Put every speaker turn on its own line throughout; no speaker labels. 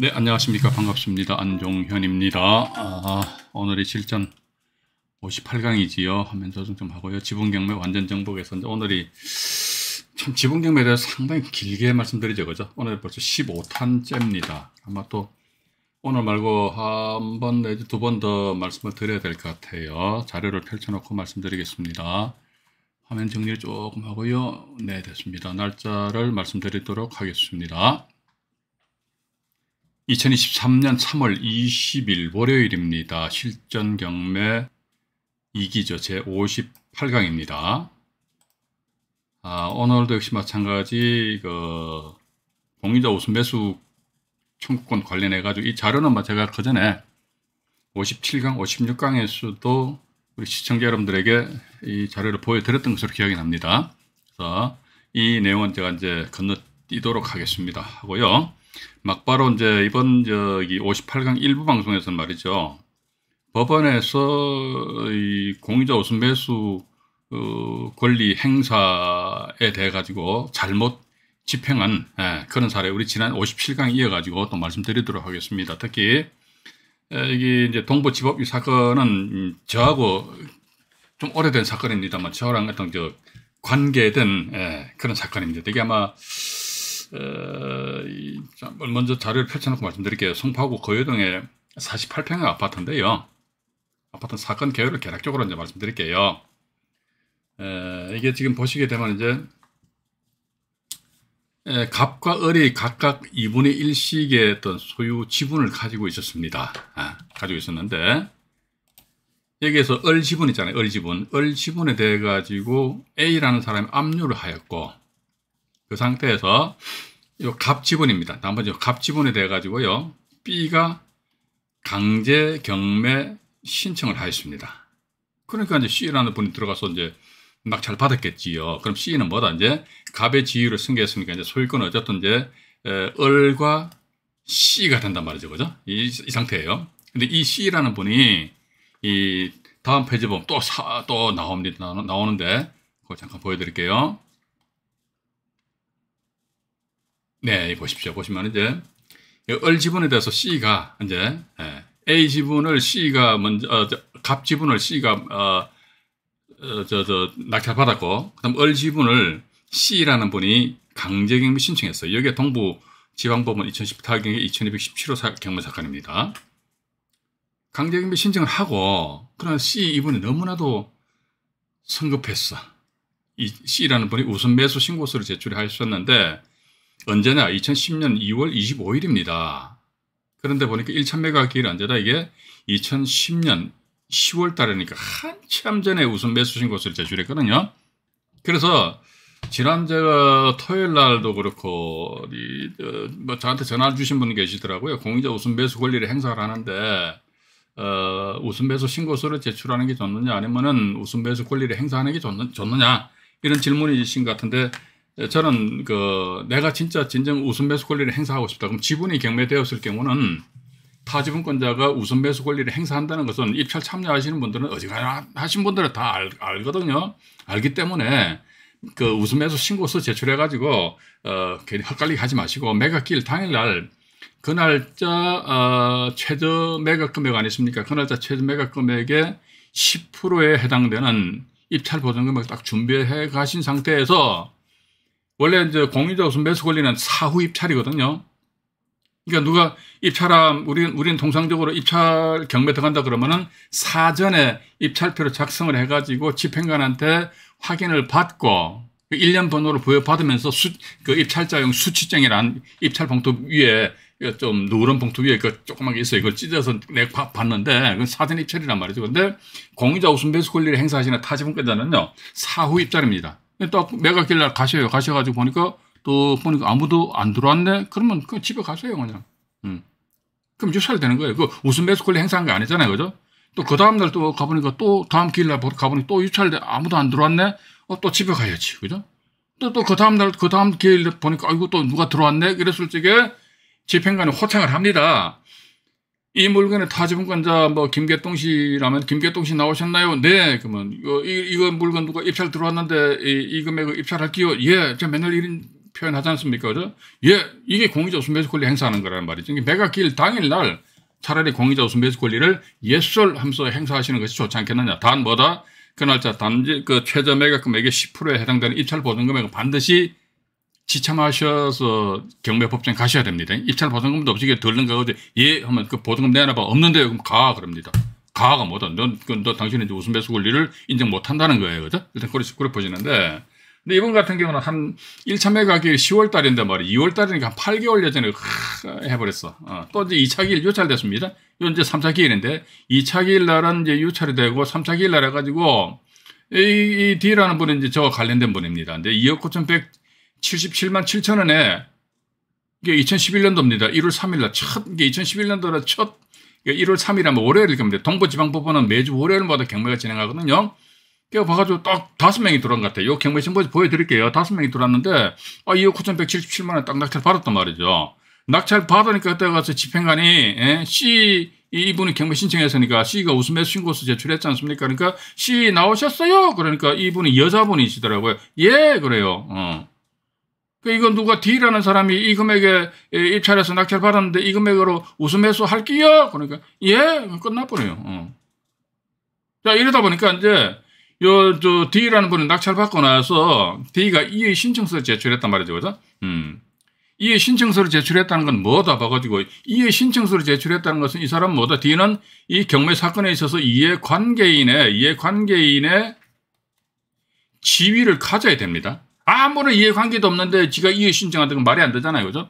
네, 안녕하십니까. 반갑습니다. 안종현입니다. 아, 오늘이 실전 58강이지요. 화면 조정 좀 하고요. 지분경매 완전 정복에서 오늘이 참 지분경매에 대해서 상당히 길게 말씀드리죠. 그죠? 오늘 벌써 15탄째입니다. 아마 또 오늘 말고 한 번 내지 두 번 더 말씀을 드려야 될 것 같아요. 자료를 펼쳐놓고 말씀드리겠습니다. 화면 정리를 조금 하고요. 네, 됐습니다. 날짜를 말씀드리도록 하겠습니다. 2023년 3월 20일 월요일입니다. 실전 경매 2기조제 58강입니다. 아, 오늘도 역시 마찬가지 그 공인자 우선 매수 청구권 관련해 가지고 이 자료는 뭐 제가 그 전에 57강, 56강에서도 우리 시청자 여러분들에게 이 자료를 보여드렸던 것으로 기억이 납니다. 그래서 이 내용은 제가 이제 건너뛰도록 하겠습니다. 하고요. 막바로 이제 이번 저기 58강 일부 방송에서 말이죠. 법원에서 이 공유자 우선매수 어, 권리 행사에 대해 가지고 잘못 집행한 예, 그런 사례 우리 지난 57강 이어 가지고 또 말씀드리도록 하겠습니다. 특히 이게 이제 동부지법 이 사건은 저하고 좀 오래된 사건입니다만 저랑 어떤 저 관계된 예, 그런 사건입니다. 이게 아마 어, 먼저 자료를 펼쳐놓고 말씀드릴게요. 송파구 거여동에 48평의 아파트인데요. 아파트 사건 개요를 개략적으로 이제 말씀드릴게요. 에, 이게 지금 보시게 되면 이제 에, 갑과 을이 각각 2분의 1씩의 어떤 소유 지분을 가지고 있었습니다. 아, 가지고 있었는데 여기에서 을 지분 있잖아요. 을 지분. 을 지분에 대해 가지고 A라는 사람이 압류를 하였고 그 상태에서 요갑 지분입니다. 나머지 갑 지분에 대해 가지고요. B가 강제 경매 신청을 하였습니다. 그러니까 이제 C라는 분이 들어가서 이제 낙찰 받았겠지요. 그럼 C는 뭐다 이제 갑의 지위를 승계했으니까 이제 소유권 어쨌든 이제 을과 C가 된단 말이죠, 그죠? 이, 이 상태예요. 근데 이 C라는 분이 이 다음 페이지 보면 또또 나옵니다. 나오는데 그거 잠깐 보여드릴게요. 네, 보십시오. 보시면 이제 얼 지분에 대해서 C가 이제 예, A 지분을 C가 먼저 어, 갑 지분을 C가 어, 어, 저, 저, 낙찰받았고 그다음 얼 지분을 C라는 분이 강제경비 신청했어요. 여기에 동부 지방법원 2 0 1 4경에 2217호 경무 사건입니다. 강제경비 신청을 하고 그러나 C 이분이 너무나도 성급했어. 이 C라는 분이 우선 매수 신고서를 제출할수있었는데 언제냐? 2010년 2월 25일입니다. 그런데 보니까 1천 메가 기일 언제다? 이게 2010년 10월 달이니까 한참 전에 우선 매수신 곳을 제출했거든요. 그래서 지난 제가 토요일 날도 그렇고 이, 어, 뭐 저한테 전화 를 주신 분 계시더라고요. 공유자 우선 매수 권리를 행사를 하는데 어, 우선 매수 신고서를 제출하는 게 좋느냐 아니면은 우선 매수 권리를 행사하는 게 좋느, 좋느냐 이런 질문이신 것 같은데 예, 저는 그 내가 진짜 진정 우선 매수 권리를 행사하고 싶다. 그럼 지분이 경매되었을 경우는 타 지분권자가 우선 매수 권리를 행사한다는 것은 입찰 참여하시는 분들은 어지간하신 분들은 다 알, 거든요 알기 때문에 그 우선 매수 신고서 제출해 가지고 어 괜히 헷갈리게 하지 마시고 매각일 당일날 그 날짜 어, 최저 매각 금액 아니십니까? 그 날짜 최저 매각 금액의 10%에 해당되는 입찰 보증 금을딱 준비해 가신 상태에서 원래 이제 공유적 순배수 권리는 사후 입찰이거든요. 그러니까 누가 입찰함, 우린, 우린 통상적으로 입찰 경매 들어간다 그러면은 사전에 입찰표를 작성을 해가지고 집행관한테 확인을 받고 그 일련 번호를 부여받으면서 수, 그 입찰자용 수치증이란 입찰 봉투 위에 그 좀 누런 봉투 위에 그조그만게 있어요. 이걸 찢어서 내가 봤는데 그건 사전 입찰이란 말이죠. 그런데 공유자 우선 배수 권리를 행사하시는 타지분권자는요 사후 입찰입니다. 딱 내가 길날 가셔요. 가셔가지고 보니까 또 보니까 아무도 안 들어왔네. 그러면 그 집에 가세요 그냥. 음. 그럼 유찰 되는 거예요. 그 무슨 매스컬리 행사한 게 아니잖아요, 그죠? 또 그 다음 날 또 가보니까 또 다음 길날 가보니 또 유찰돼 아무도 안 들어왔네. 어, 또 집에 가야지, 그죠? 또 또 그 다음 날그 다음 길일 보니까 아이고 또 누가 들어왔네. 이랬을 적에 집행관이 호창을 합니다. 이 물건의 타지분권자 뭐 김계동 씨라면 김계동 씨 나오셨나요? 네. 그러면 이거, 이, 이거 물건 누가 입찰 들어왔는데 이, 이 금액을 입찰할게요. 예. 제가 맨날 이런 표현 하지 않습니까? 그죠? 예. 이게 공의자 우매수 권리 행사하는 거란 말이죠. 매각일 당일날 차라리 공의자 우매수 권리를 예술 하면서 행사하시는 것이 좋지 않겠느냐. 단 뭐다? 그 날짜 단지 그 최저 매각 금액의 10%에 해당되는 입찰 보증 금액은 반드시 지참하셔서 경매법정 가셔야 됩니다. 입찰 보증금도 없이 덜는거 하고 예 하면 그보증금 내놔봐 없는데요. 그럼 가 그럽니다. 가가 뭐다. 너, 너 당신이 이제 웃음배수 권리를 인정 못한다는 거예요. 그죠? 일단 그렇게, 그렇게 보시는데 근데 이번 같은 경우는 한 1차 매각이 10월 달인데 말이야. 2월 달이니까 한 8개월 예전에 해버렸어. 어. 또 이제 2차 기일 유찰됐습니다. 이건 이제 3차 기일인데 2차 기일 날은 이제 유찰이 되고 3차 기일 날 해가지고 이, 이 D라는 분은 이제 저와 관련된 분입니다. 근데 2억 9,100 77만 7천 원에 이게 2011년도입니다. 1월 3일날 첫 이게 2011년도라 첫 1월 3일이면 뭐 월요일일 겁니다. 동부지방법원은 매주 월요일마다 경매가 진행하거든요. 그래 봐가지고 딱 다섯 명이 들어온 것 같아요. 요 경매 신고지 보여드릴게요. 다섯 명이 들어왔는데 아 2억 9,177만 원딱 낙찰 받았단 말이죠. 낙찰 받으니까 그때 가서 집행관이 에? 예, C 이분이 경매 신청했으니까 C가 우수 매수 신고서 제출했지 않습니까? 그러니까 C 나오셨어요? 그러니까 이분이 여자분이시더라고요. 예 그래요. 어. 그 이거 누가 D라는 사람이 이 금액에 입찰해서 낙찰 받았는데 이 금액으로 우수 매수 할게요. 그러니까 예 끝나버려요. 어. 자 이러다 보니까 이제 요 저 D라는 분이 낙찰 받고 나서 D가 이의 신청서를 제출했단 말이죠, 그죠? 음. 이의 신청서를 제출했다는 건 뭐다 봐가지고 이의 신청서를 제출했다는 것은 이 사람 뭐다 D는 이 경매 사건에 있어서 이의 관계인의 이의 관계인의 지위를 가져야 됩니다. 아무런 이해관계도 없는데 지가 이해 신청한다는 말이 안 되잖아요. 그죠?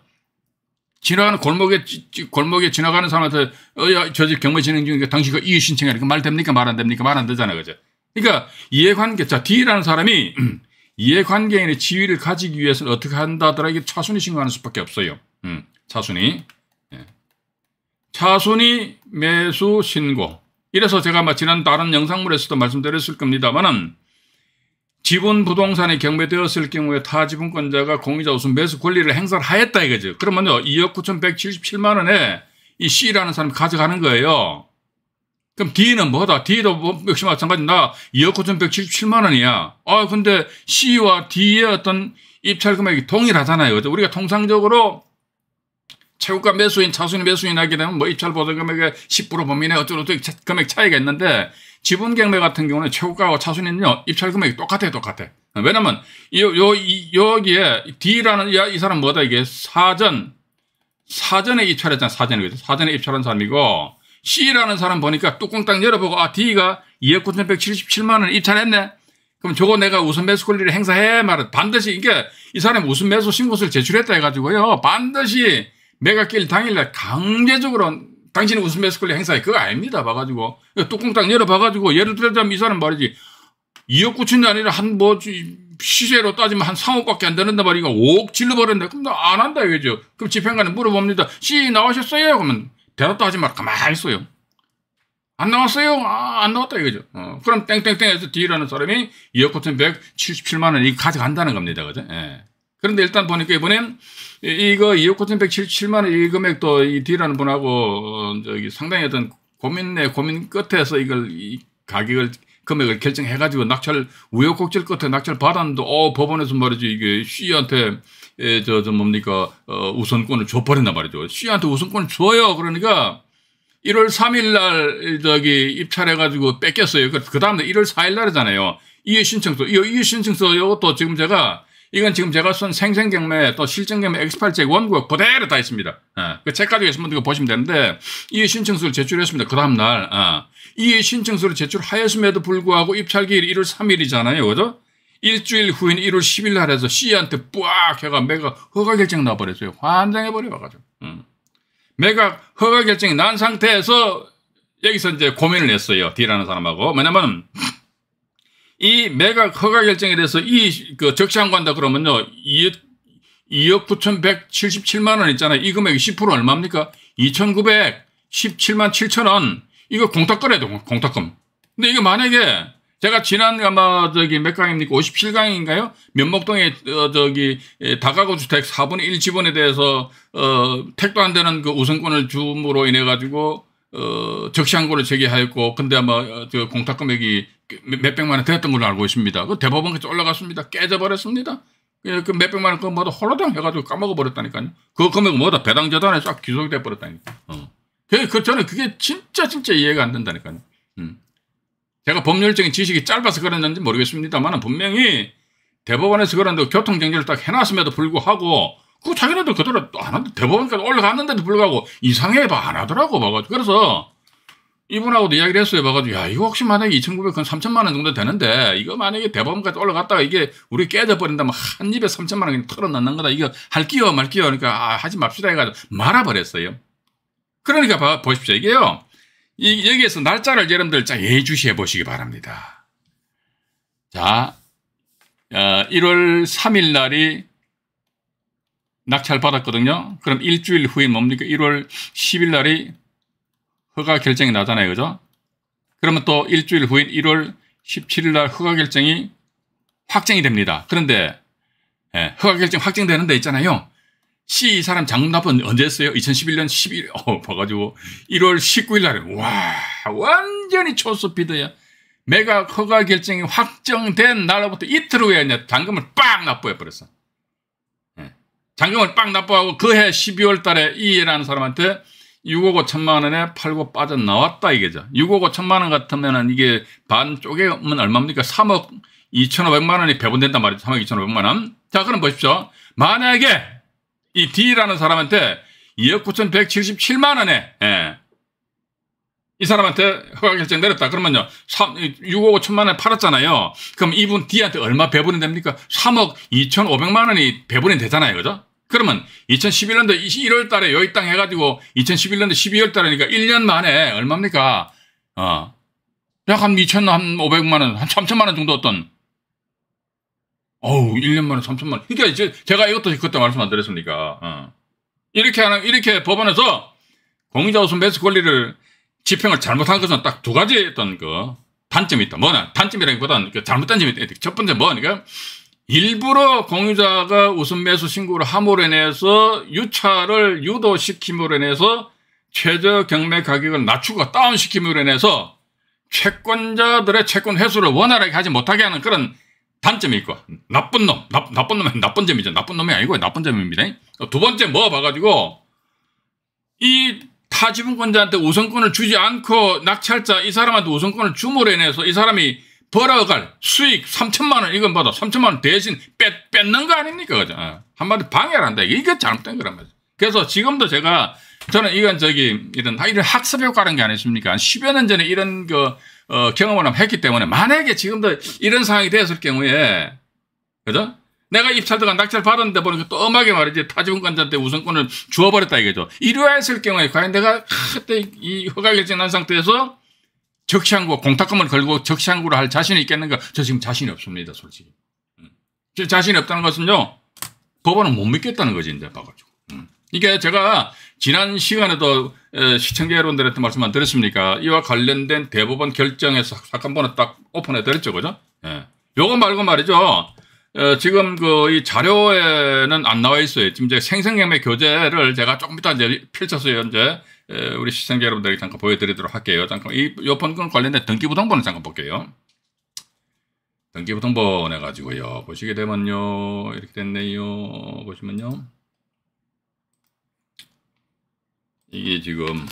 지나가는 골목에, 골목에 지나가는 사람한테, 어, 야, 저집 경매 진행 중이니까 당신이 이해 신청해. 이거 말 됩니까? 말 안 됩니까? 말 안 되잖아요. 그죠? 그러니까 이해관계, 자, D라는 사람이 이해관계인의 지위를 가지기 위해서는 어떻게 한다더라? 이게 차순위 신고하는 수밖에 없어요. 음, 차순위. 예. 차순위 매수 신고. 이래서 제가 막 지난 다른 영상물에서도 말씀드렸을 겁니다만은 지분 부동산이 경매되었을 경우에 타 지분권자가 공유자 우선 매수 권리를 행사를 하였다 이거죠. 그러면요. 2억 9,177만 원에 이 C라는 사람이 가져가는 거예요. 그럼 D는 뭐다? D도 뭐, 역시 마찬가지 나 2억 9,177만 원이야. 아 근데 C와 D의 어떤 입찰 금액이 동일하잖아요. 우리가 통상적으로 최고가 매수인, 차수인, 매수인 하게 되면 뭐 입찰 보증 금액의 10% 범위 내 어쩌고 저쩌고 금액 차이가 있는데 지분 경매 같은 경우는 최고가와 차순위는요 입찰 금액이 똑같아요 똑같아 왜냐면 요, 요, 이, 여기에 D라는 야, 이 사람 뭐다 이게 사전 사전에 입찰했잖아 사전에 사전에 입찰한 사람이고 C라는 사람 보니까 뚜껑딱 열어보고 아 D가 2억 9,177만 원 입찰했네 그럼 저거 내가 우선 매수 권리를 행사해 말은 반드시 이게 이 사람이 우선 매수 신고서를 제출했다 해가지고요 반드시 매각길 당일날 강제적으로 당신이 무슨 매스컬리 행사에 그거 아닙니다. 봐가지고. 뚜껑딱 열어봐가지고 예를 들자면 이 사람 말이지 2억 9천이 아니라 한 뭐 시세로 따지면 한 3억밖에 안 되는데 말이가 5억 질러버렸네. 그럼 나 안 한다 이거죠. 그럼 집행관에 물어봅니다. 씨 나오셨어요? 그러면 대답도 하지 말고 가만히 있어요. 안 나왔어요? 아, 안 나왔다 이거죠. 어, 그럼 땡땡땡 해서 D라는 사람이 2억 9,177만 천 원이 가져간다는 겁니다. 그죠? 예. 그런데 일단 보니까 이번엔 이거 2억 9,177만 원 이 금액 도이 D라는 분하고 어, 저기 상당히 어떤 고민 내 고민 끝에서 이걸 이 가격을 금액을 결정해가지고 낙찰 우여곡절 끝에 낙찰 받았는데 어 법원에서 말이죠 이게 C한테 예, 저, 저 뭡니까 어, 우선권을 줘버린단 말이죠. C한테 우선권을 줘요. 그러니까 1월 3일 날 저기 입찰해가지고 뺏겼어요. 그다음에 그 1월 4일 날이잖아요. 이해 신청서. 이 이해 신청서 이것도 지금 제가 이건 지금 제가 쓴 생생경매 또 실증경매 X8책 원고 그대로 다 있습니다. 어, 그책 가지고 있으면 이거 보시면 되는데 이 신청서를 제출했습니다. 그 다음날 어, 이 신청서를 제출하였음에도 불구하고 입찰기일이 1월 3일이잖아요. 그죠? 일주일 후인 1월 10일 날에서 C한테 뿌악 해가 매각 허가 결정 나버렸어요. 환장해버려 가지고 음. 매각 허가 결정이 난 상태에서 여기서 이제 고민을 했어요. D라는 사람하고. 왜냐면 이 매각 허가 결정에 대해서 이 그 적시한 관다 그러면요. 2억, 2억 9,177만 원 있잖아요. 이 금액이 10% 얼마입니까? 2,917만 7천 원. 이거 공탁거래도 공탁금. 근데 이게 만약에 제가 지난 아마 저기 몇 강입니까? 57강인가요? 면목동에 어 저기 다가구 주택 4분의 1 지분에 대해서 어 택도 안 되는 그 우선권을 줌으로 인해 가지고 어, 적시한고를 제기하였고, 근데 아마 어, 저 공탁 금액이 몇백만 원 되었던 걸로 알고 있습니다. 그 대법원까지 올라갔습니다. 깨져버렸습니다. 예, 그 몇백만 원, 그 뭐다 홀라당 해가지고 까먹어버렸다니까요. 그 금액은 뭐다 배당재단에 쫙 기속이 돼버렸다니까. 어. 그, 그, 저는 그게 진짜, 진짜 이해가 안 된다니까요. 음. 제가 법률적인 지식이 짧아서 그랬는지 모르겠습니다만 분명히 대법원에서 그런 교통정지를 딱 해놨음에도 불구하고 그 자기네들 그대로 안 한다. 대법원까지 올라갔는데도 불구하고 이상해 봐. 안 하더라고. 봐가지고. 그래서 이분하고도 이야기를 했어요. 봐가지고, 야, 이거 혹시 만약에 2,900, 한 3천만 원 정도 되는데, 이거 만약에 대법원까지 올라갔다가 이게 우리 깨져버린다면 한 입에 3천만 원 털어놨는 거다. 이거 할게요말게요 그러니까, 아, 하지 맙시다. 해가지고 말아버렸어요. 그러니까 봐, 보십시오. 이게요. 이, 여기에서 날짜를 여러분들 자, 예주시해 보시기 바랍니다. 자, 어, 1월 3일 날이 낙찰 받았거든요. 그럼 일주일 후인 뭡니까? 1월 10일 날이 허가 결정이 나잖아요. 그죠? 그러면 또 일주일 후인 1월 17일 날 허가 결정이 확정이 됩니다. 그런데 예, 허가 결정 확정되는 데 있잖아요. C 사람 장납은 언제 했어요? 2011년 11, 어, 봐가지고 1월 19일 날에, 와, 완전히 초스피드야. 매각 허가 결정이 확정된 날로부터 이틀 후에 이제 당금을 빡 납부해버렸어. 장경을 빵 납부하고 그해 12월 달에 이해라는 사람한테 6억 5천만 원에 팔고 빠져 나왔다 이게죠. 6억 5천만 원 같으면은 이게 반 쪼개면 얼마입니까? 3억 2,500만 원이 배분된단 말이죠. 3억 2,500만 원. 자, 그럼 보십시오. 만약에 이 D라는 사람한테 2억 9,177만 원에 예, 이 사람한테 허가 결정 내렸다. 그러면요. 3, 6억 5천만 원에 팔았잖아요. 그럼 이분 D한테 얼마 배분이 됩니까? 3억 2,500만 원이 배분이 되잖아요. 그죠? 그러면 2011년도 1월 달에 여기 땅 해가지고 2011년도 12월 달이니까 1년 만에 얼마입니까? 어. 약 한 2천, 한 500만 원, 한 3천만 원 정도 어떤 어우, 1년 만에 3천만 원. 그러니까 이제 제가 이것도 그때 말씀 안 드렸습니까? 어. 이렇게 하는, 이렇게 법원에서 공유자 우선 매수 권리를 집행을 잘못한 것은 딱 두 가지 어떤 그 단점이 있다. 뭐냐? 단점이라기보다는 그 잘못된 점이 있다. 첫 번째 뭐냐니까 그러니까 일부러 공유자가 우선 매수 신고를 함으로 인해서 유차를 유도시킴으로 인해서 최저 경매 가격을 낮추고 다운시킴으로 인해서 채권자들의 채권 회수를 원활하게 하지 못하게 하는 그런 단점이 있고 나쁜 놈, 나, 나쁜 놈이 나쁜 점이죠. 나쁜 놈이 아니고 나쁜 점입니다. 두 번째 뭐 봐가지고 이타 지분권자한테 우선권을 주지 않고 낙찰자 이 사람한테 우선권을 주으로 인해서 이 사람이 벌어갈 수익 3천만 원 이건 받아 3천만 원 대신 뺏, 뺏는 거 아닙니까 그죠? 어. 한마디 방해를 한다 이게 잘못된 거란 말이죠 그래서 지금도 제가 저는 이건 저기 이런 아, 이런 학습 효과라는 게 아니십니까? 10여 년 전에 이런 그 어, 경험을 했기 때문에 만약에 지금도 이런 상황이 되었을 경우에 그죠? 내가 입찰도가 낙찰 받았는데 보니까 또 엄하게 말이지 타지분간자한테 우선권을 주어버렸다 이거죠. 이러했을 경우에 과연 내가 그때 이 허가 결정난 상태에서 적시한구 공탁금을 걸고 적시한구를할 자신이 있겠는가? 저 지금 자신이 없습니다, 솔직히. 음. 저 자신이 없다는 것은요 법원은 못 믿겠다는 거지 이제 봐가지고. 음. 이게 제가 지난 시간에도 시청자 여러분들한테 말씀 안 드렸습니까? 이와 관련된 대법원 결정에서 사건 번호 딱 오픈해 드렸죠, 그죠? 예. 요거 말고 말이죠. 어, 지금 그 이 자료에는 안 나와 있어요. 지금 이제 생생경매 교재를 제가 조금 이따 이제 필쳐서 현재 우리 시청자 여러분들에게 잠깐 보여드리도록 할게요. 잠깐 이요번 관련된 등기부등본을 잠깐 볼게요. 등기부등본 해가지고요. 보시게 되면요. 이렇게 됐네요. 보시면요. 이게 지금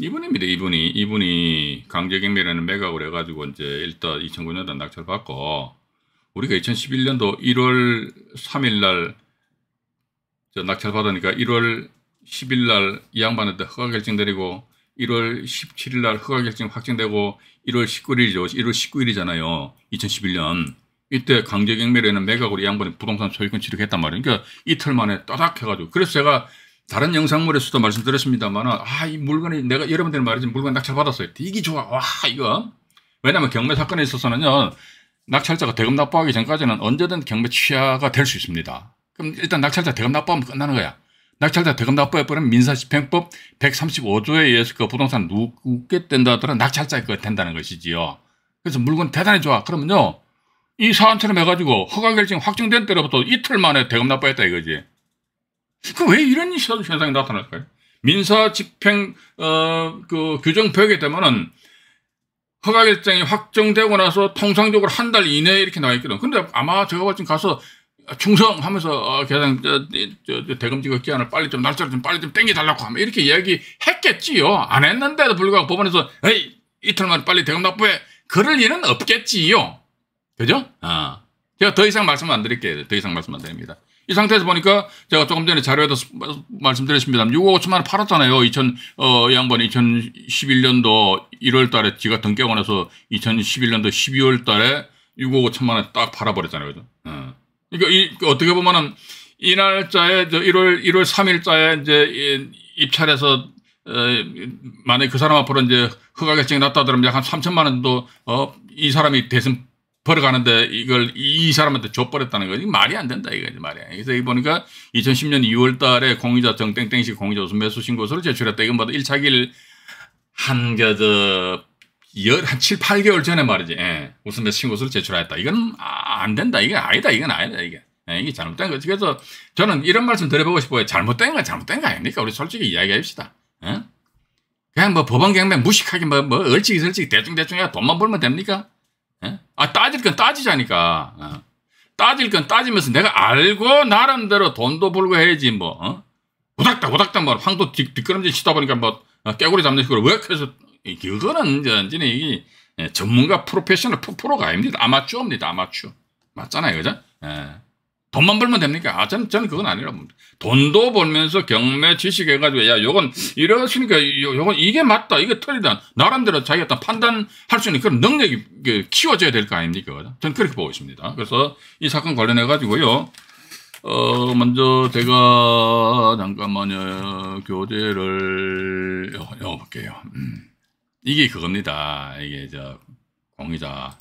이분입니다. 이분이 이분이 강제경매라는 매각을 해가지고 이제 일단 2009년도 낙찰 받고 우리가 2011년도 1월 3일 날 낙찰 받으니까 1월 10일 날 이 양반한테 허가 결정 내리고 1월 17일 날 허가 결정 확정되고 1월 19일이죠. 1월 19일이잖아요. 2011년. 이때 강제경매에는 매각으로 이 양반이 부동산 소유권 취득했단 말이에요. 그러니까 이틀 만에 따닥 해가지고. 그래서 제가 다른 영상물에서도 말씀드렸습니다만, 아, 이 물건이 내가 여러분들 말이지 물건 낙찰받았어요. 되게 좋아. 와, 이거. 왜냐면 경매 사건에 있어서는요, 낙찰자가 대금 납부하기 전까지는 언제든 경매 취하가 될 수 있습니다. 그럼 일단 낙찰자 대금 납부하면 끝나는 거야. 낙찰자 대금 납부해버리면 민사집행법 135조에 의해서 그 부동산 누구게 된다 하더라 낙찰자에 그 된다는 것이지요. 그래서 물건 대단히 좋아. 그러면요. 이 사안처럼 해가지고 허가결정 확정된 때로부터 이틀 만에 대금 납부했다 이거지. 그 왜 이런 현상이 나타날까요? 민사집행 어, 그 규정 벽에 되면은 허가결정이 확정되고 나서 통상적으로 한 달 이내에 이렇게 나와 있거든. 근데 아마 제가 봤을 때 가서 충성하면서 어, 계장 저, 저, 저, 대금지급 기한을 빨리 좀 날짜를 좀 빨리 좀 땡겨달라고 하면 이렇게 이야기했겠지요. 안 했는데도 불구하고 법원에서 에이 이틀만 빨리 대금 납부해 그럴 일은 없겠지요. 그죠? 아 제가 더 이상 말씀 안 드릴게요. 더 이상 말씀 안 드립니다. 이 상태에서 보니까 제가 조금 전에 자료에도 말씀드렸습니다만 6억 5천만 원 팔았잖아요. 2000, 어, 양반이 2011년도 1월 달에 지가 등격원 해서 2011년도 12월 달에 6억 5천만 원에 딱 팔아버렸잖아요. 그죠? 어. 그러니까 이, 그 어떻게 보면은 이 날짜에 저 1월, 1월 3일자에 이제 입찰해서 에, 어, 만약에 그 사람 앞으로 이제 허가결정이 났다 그러면 약 한 3천만 원도 어, 이 사람이 대승 벌어가는데 이걸 이 사람한테 줘버렸다는 거지 말이 안 된다 이거지 말이야. 그래서 이 보니까 2010년 2월 달에 공유자 정땡땡식 공유자 우수 매수 신고서를 제출했다. 이건 뭐 1차길 한겨저 열, 한 7, 8개월 전에 말이지. 예. 우선 매수 신고서를 제출하였다. 이건 아, 안 된다. 이게 아니다. 이건 아니다. 이게. 예, 이게 잘못된 거지. 그래서 저는 이런 말씀 드려보고 싶어요. 잘못된 거 잘못된 거 아닙니까? 우리 솔직히 이야기합시다. 예? 그냥 뭐 법원 경매 무식하게 뭐, 뭐 얼찍이 설찍이 대충대충 해 돈만 벌면 됩니까? 예? 아 따질 건 따지자니까. 어. 따질 건 따지면서 내가 알고 나름대로 돈도 벌고 해야지 뭐. 오닥다 오닥다 뭐 황도 뒷, 걸음질 치다 보니까 뭐 어, 깨구리 잡는 식으로 왜 그래서 이거는 이제 이게 예, 전문가 프로페셔널 프로가 아닙니다. 아마추어입니다. 아마추어. 맞잖아요. 그죠? 에. 예. 돈만 벌면 됩니까? 아, 저는, 저는 그건 아니라 봅니다. 뭐, 돈도 벌면서 경매 지식 해가지고, 야, 요건 이러시니까, 요, 요건 이게 맞다, 이게 틀리다. 나름대로 자기가 딱 판단할 수 있는 그런 능력이 그, 키워져야 될 거 아닙니까? 저는 그렇게 보고 있습니다. 그래서 이 사건 관련해가지고요. 어, 먼저 제가, 잠깐만요, 교재를, 여, 여볼게요. 음. 이게 그겁니다. 이게 저, 공의자.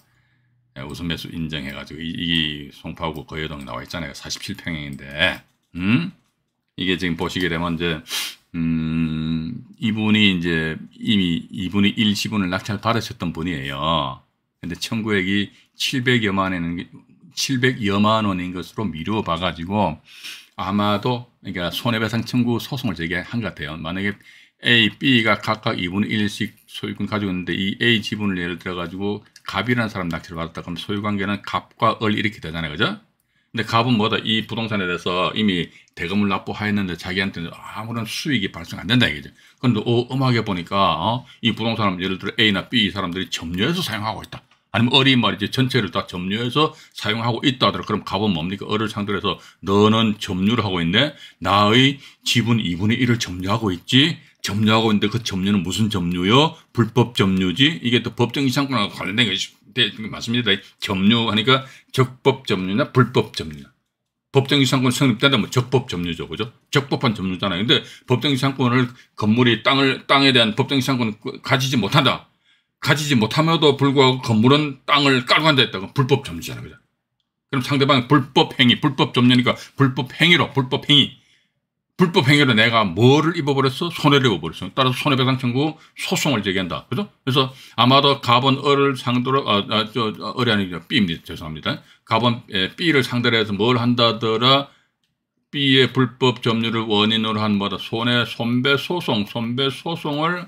예, 우선 매수 인정해가지고 이, 이 송파구 거여동에 나와 있잖아요. 47평형인데 음? 이게 지금 보시게 되면 이제 음, 이분이 이제 이미 이분이 일시분을 낙찰 받으셨던 분이에요. 근데 청구액이 700여만 원인 700여만 원인 것으로 미루어 봐가지고 아마도 그러니까 손해배상 청구 소송을 제기한 것 같아요. 만약에 A, B가 각각 2분의 1씩 소유권 가지고 있는데 이 A 지분을 예를 들어 가지고 갑이라는 사람 낙찰을 받았다. 그럼 소유관계는 갑과 을 이렇게 되잖아요. 그죠? 근데 갑은 뭐다? 이 부동산에 대해서 이미 대금을 납부하였는데 자기한테는 아무런 수익이 발생 안 된다 이거죠. 그런데 어, 음악에 보니까 어, 이부동산은 예를 들어 A나 B 사람들이 점유해서 사용하고 있다. 아니면 어린 말이지 전체를 다 점유해서 사용하고 있다 하더라. 그럼 갑은 뭡니까? 어를 상대로 해서 너는 점유를 하고 있네. 나의 지분 2분의 1을 점유하고 있지. 점유하고 있는데 그 점유는 무슨 점유요? 불법 점유지? 이게 또 법정 이상권하 관련된 것이 맞습니다. 점유하니까 적법 점유나 불법 점유나. 법정 이상권 성립되면 뭐 적법 점유죠. 그죠? 적법한 점유잖아요. 근데 법정 이상권을 건물이 땅을 땅에 대한 법정 이상권을 가지지 못한다. 가지지 못함에도 불구하고 건물은 땅을 깔고 한다 했다고 불법 점유잖아요. 그죠? 그럼 상대방이 불법 행위, 불법 점유니까 불법 행위로 불법 행위 불법 행위로 내가 뭐를 입어버렸어? 손해를 입어버렸어. 따라서 손해배상 청구 소송을 제기한다. 그죠? 그래서 아마도 가본 을를 상대로, 아, 아, 저, 어리 아니죠. 삐입니다 죄송합니다. 가본 에, 예, 삐를 상대로 해서 뭘 한다더라? 삐의 불법 점유를 원인으로 한 뭐다? 손해, 손배 소송, 손배 소송을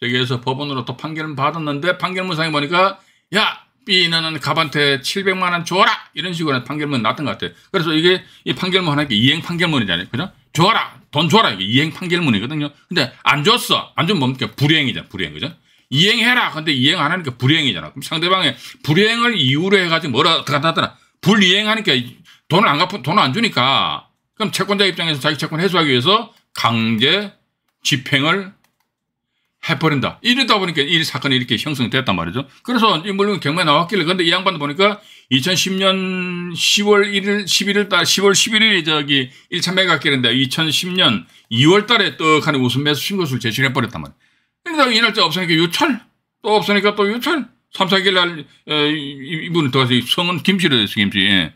제기해서 법원으로 또 판결을 받았는데 판결문상에 보니까 야! 삐는 갑한테 700만 원 줘라! 이런 식으로 판결문 이 났던 것 같아요. 그래서 이게 이 판결문 하나 이게 이행 판결문이잖아요. 그죠? 줘라 돈 줘라 이게 이행 판결문이거든요. 근데 안 줬어 안 주면 뭡니까 불이행이잖아 불이행 그죠? 이행해라 근데 이행 안 하니까 불이행이잖아. 그럼 상대방의 불이행을 이유로 해가지고 뭐라 들어갔다더라 불이행하니까 돈을 안 갚고 돈을 안 주니까 그럼 채권자 입장에서 자기 채권 해소하기 위해서 강제 집행을 해버린다. 이러다 보니까 이 사건이 이렇게 형성됐단 말이죠. 그래서 이 물론 경매 나왔길래 근데 이 양반도 보니까 2010년 10월 1일, 11일 달, 10월 11일이 저기 1차 매각기인데 2010년 2월 달에 떡하는 우선 매수 신고서를 제출해버렸단 말이에요. 근데 이 날짜 없으니까 유찰? 또 없으니까 또 유찰? 3, 4일 날, 에, 이분은 들가서 성은 김씨로 됐어, 김씨. 예.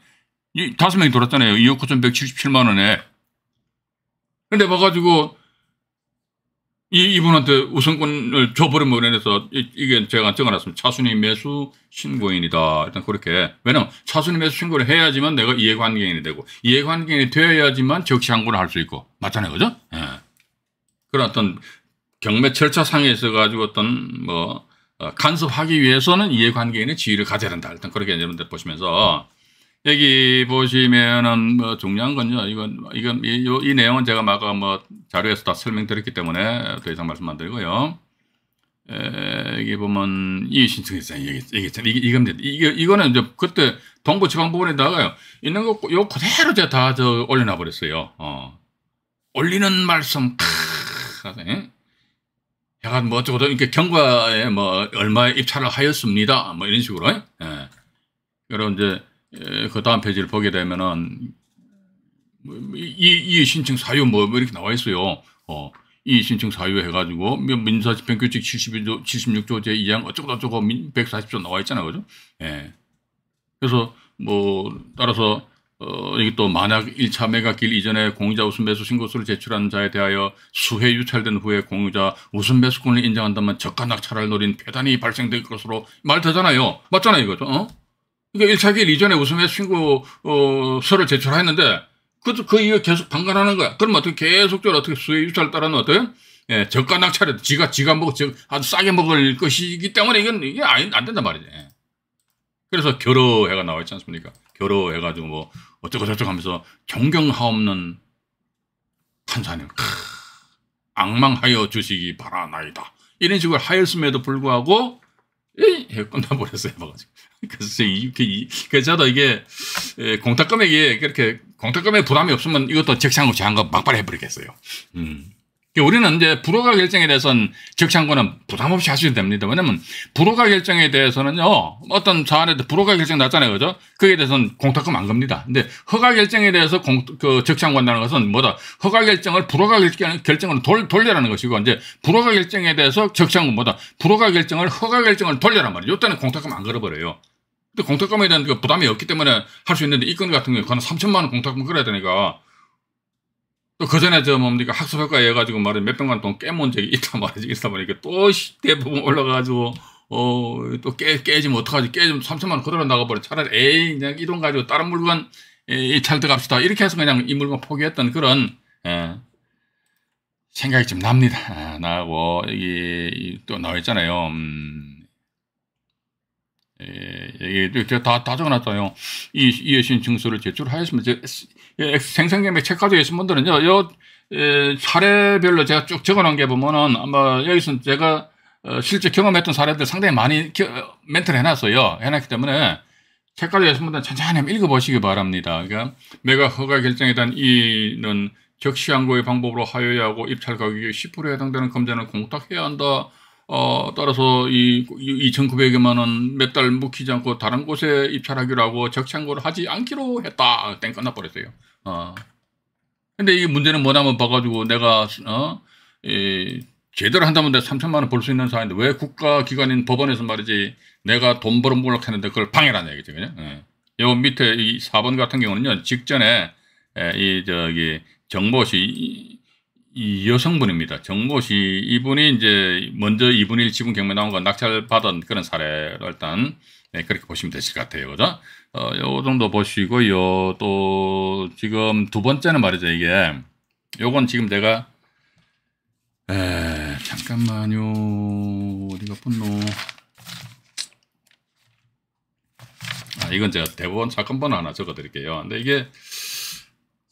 다섯 명이 돌았잖아요. 2억 9,177만 원에. 근데 봐가지고 이, 이분한테 우선권을 줘버린 분에서 이게 제가 적어놨습니다. 차순위 매수 신고인이다. 일단 그렇게. 왜냐면 차순위 매수 신고를 해야지만 내가 이해관계인이 되고 이해관계인이 되어야지만 적시한고를할수 있고. 맞잖아요. 그죠? 예. 그런 어떤 경매 절차상에 있어가지고 어떤 뭐 어, 간섭하기 위해서는 이해관계인의 지위를 가져야 된다. 일단 그렇게 여러분들 보시면서 여기 보시면은 뭐 중요한 건요. 이건 이건 이, 이 내용은 제가 아까 뭐 자료에서 다 설명드렸기 때문에 더 이상 말씀 안 드리고요. 에, 여기 보면 이 신청했어요. 이게 이게 이 겁니다. 이게 이거는 이제 그때 동부 지방 부분에다가요 있는 거요 그대로 제가 다저 올려놔 버렸어요. 어. 올리는 말씀 크 약간 뭐 어쩌고 이렇게 경과에 뭐 얼마에 입찰을 하였습니다. 뭐 이런 식으로 예. 그리고 이제 예, 그 다음 페이지를 보게 되면은 뭐, 뭐, 이, 이 신청 사유 뭐, 뭐 이렇게 나와 있어요. 어, 이 신청 사유 해가지고 민사집행규칙 71조, 76조 제2항 어쩌고저쩌고 140조 나와 있잖아요. 그죠? 예. 그래서 뭐 따라서 어, 이게 또 만약 1차 매각일 이전에 공유자 우선매수 신고서를 제출한 자에 대하여 수혜 유찰된 후에 공유자 우선매수권을 인정한다면 저가 낙찰을 노린 폐단이 발생될 것으로 말되잖아요. 맞잖아요. 이거죠. 어? 그러니까 1차 기일 이전에 우선의 신고, 어, 서를 제출했는데, 그, 그 이후에 계속 방관하는 거야. 그럼 어떻게 계속적으로 어떻게 수혜 유찰 따라는 어떤, 예, 저가 낙찰에 지가, 지가 먹, 저, 아주 싸게 먹을 것이기 때문에 이건, 이게 아안 된단 말이지. 그래서 결어해가 나와 있지 않습니까? 결어해가지고 뭐, 어쩌고저쩌고 하면서 존경하옵는 판사님, 크, 악망하여 주시기 바라나이다. 이런 식으로 하였음에도 불구하고, 에이, 끝나버렸어요. 해가지고. 그래서 이게 그래서 저도 이게 공탁 금액이 그렇게 공탁 금액 부담이 없으면 이것도 적시한 없제 한거 막바로 해버리겠어요. 음. 우리는 이제 불허가 결정에 대해서는 적시한거는 부담 없이 하셔도 됩니다. 왜냐면 불허가 결정에 대해서는요, 어떤 사안에 불허가 결정 났잖아요. 그죠? 그에 대해서는 공탁금 안 겁니다. 근데 허가 결정에 대해서 공, 그 적시한다는 것은 뭐다? 허가 결정을 불허가 결정으로 돌, 돌려라는 것이고, 이제 불허가 결정에 대해서 적시한 건 뭐다? 불허가 결정을 허가 결정을 돌려란 말이에요. 이때는 공탁금 안 걸어버려요. 근데 공탁금에 대한 그 부담이 없기 때문에 할 수 있는데 이 건 같은 경우에 한 3천만 원 공탁금 그래야 되니까 또그 전에 저 뭡니까 학습효과해가지고 말이 몇백만 돈 깨문 적이 있단 말이지. 있다 보니까 또 대부분 올라가지고 어, 또 깨, 지면 어떡하지? 깨지면 3천만 원 그대로 나가버려. 차라리 에이, 그냥 이 돈 가지고 다른 물건 이잘들어시다 이렇게 해서 그냥 이 물건 포기했던 그런, 에, 예, 생각이 좀 납니다. 아, 나고, 여기 또 나와있잖아요. 음, 예, 예, 예, 제가 다, 다 적어놨어요. 이, 이해신 증서를 제출하였습니다. 예, 생생경매 책까지 계신 분들은요, 요, 예, 사례별로 제가 쭉 적어놓은 게 보면은 아마 여기서는 제가 어, 실제 경험했던 사례들 상당히 많이 겨, 멘트를 해놨어요. 해놨기 때문에 책까지 계신 분들은 천천히 한번 읽어보시기 바랍니다. 그러니까 내가 허가 결정에 대한 이는 적시항고의 방법으로 하여야 하고 입찰 가격의 10%에 해당되는 검제을 공탁해야 한다. 어, 따라서 이, 이 2,900여만 원 몇 달 묵히지 않고 다른 곳에 입찰하기로 하고 적창고를 하지 않기로 했다. 땡 끝나버렸어요. 어. 근데 이 문제는 뭐냐면 봐가지고 내가, 어, 이, 제대로 한다면 내가 3천만 원 벌 수 있는 사안인데 왜 국가기관인 법원에서 말이지 내가 돈 버는 몰락 했는데 그걸 방해라는 얘기죠. 그죠? 예. 요 밑에 이 4번 같은 경우는요, 직전에, 예, 이, 저기, 정보 시이 여성분입니다. 정모씨 이분이 이제 먼저 2분의 지분 경매 나온 건 낙찰받은 그런 사례를 일단 네, 그렇게 보시면 되실 것 같아요. 그죠? 어, 요 정도 보시고요. 또 지금 두 번째는 말이죠. 이게 요건 지금 내가 에, 잠깐만요. 어디가 분노? 아, 이건 제가 대법원 사건번호 하나 적어 드릴게요. 근데 이게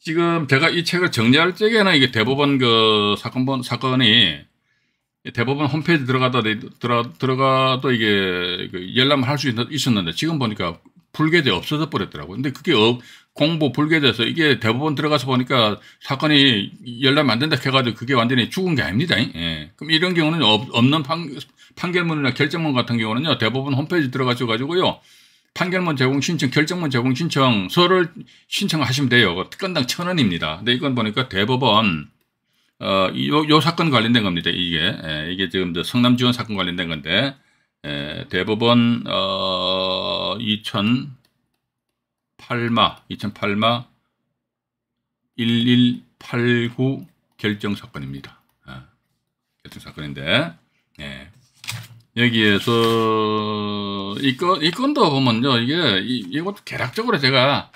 지금 제가 이 책을 정리할 적에는 이게 대법원 그 사건, 사건이 대법원 홈페이지 들어가다 들어, 들어가도 이게 그 열람을 할 수 있었는데 지금 보니까 불게돼 없어져 버렸더라고요. 근데 그게 어, 공보 불게돼서 이게 대법원 들어가서 보니까 사건이 열람 안 된다 해가지고 그게 완전히 죽은 게 아닙니다. 예. 그럼 이런 경우는 없, 없는 판, 판결문이나 결정문 같은 경우는요 대법원 홈페이지 들어가셔 가지고요. 판결문 제공 신청, 결정문 제공 신청서를 신청하시면 돼요. 건당 천 원입니다. 근데 이건 보니까 대법원 어, 요, 요 사건 관련된 겁니다. 이게 예, 이게 지금 성남 지원 사건 관련된 건데 예, 대법원 어, 2008마 2008마 1189 결정 사건입니다. 아, 예, 결정 사건인데 예. 여기에서 이건이 건도 보면요 이게 이, 이것도 개략적으로 제가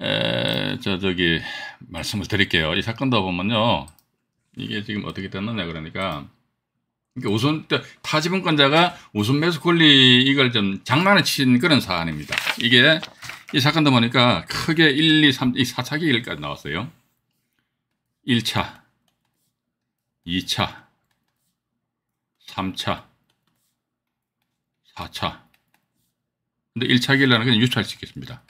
에, 저 저기 말씀을 드릴게요 이 사건도 보면요 이게 지금 어떻게 됐느냐 그러니까 이게 우선 타지분권자가 우선 매수 권리 이걸 좀 장난을 친 그런 사안입니다 이게 이 사건도 보니까 크게 1, 2, 3, 이 4차기 일까지 나왔어요 1차 2차 3차 4차. 아, 근데 1차 길이라는 건 유추할 수 있겠습니다.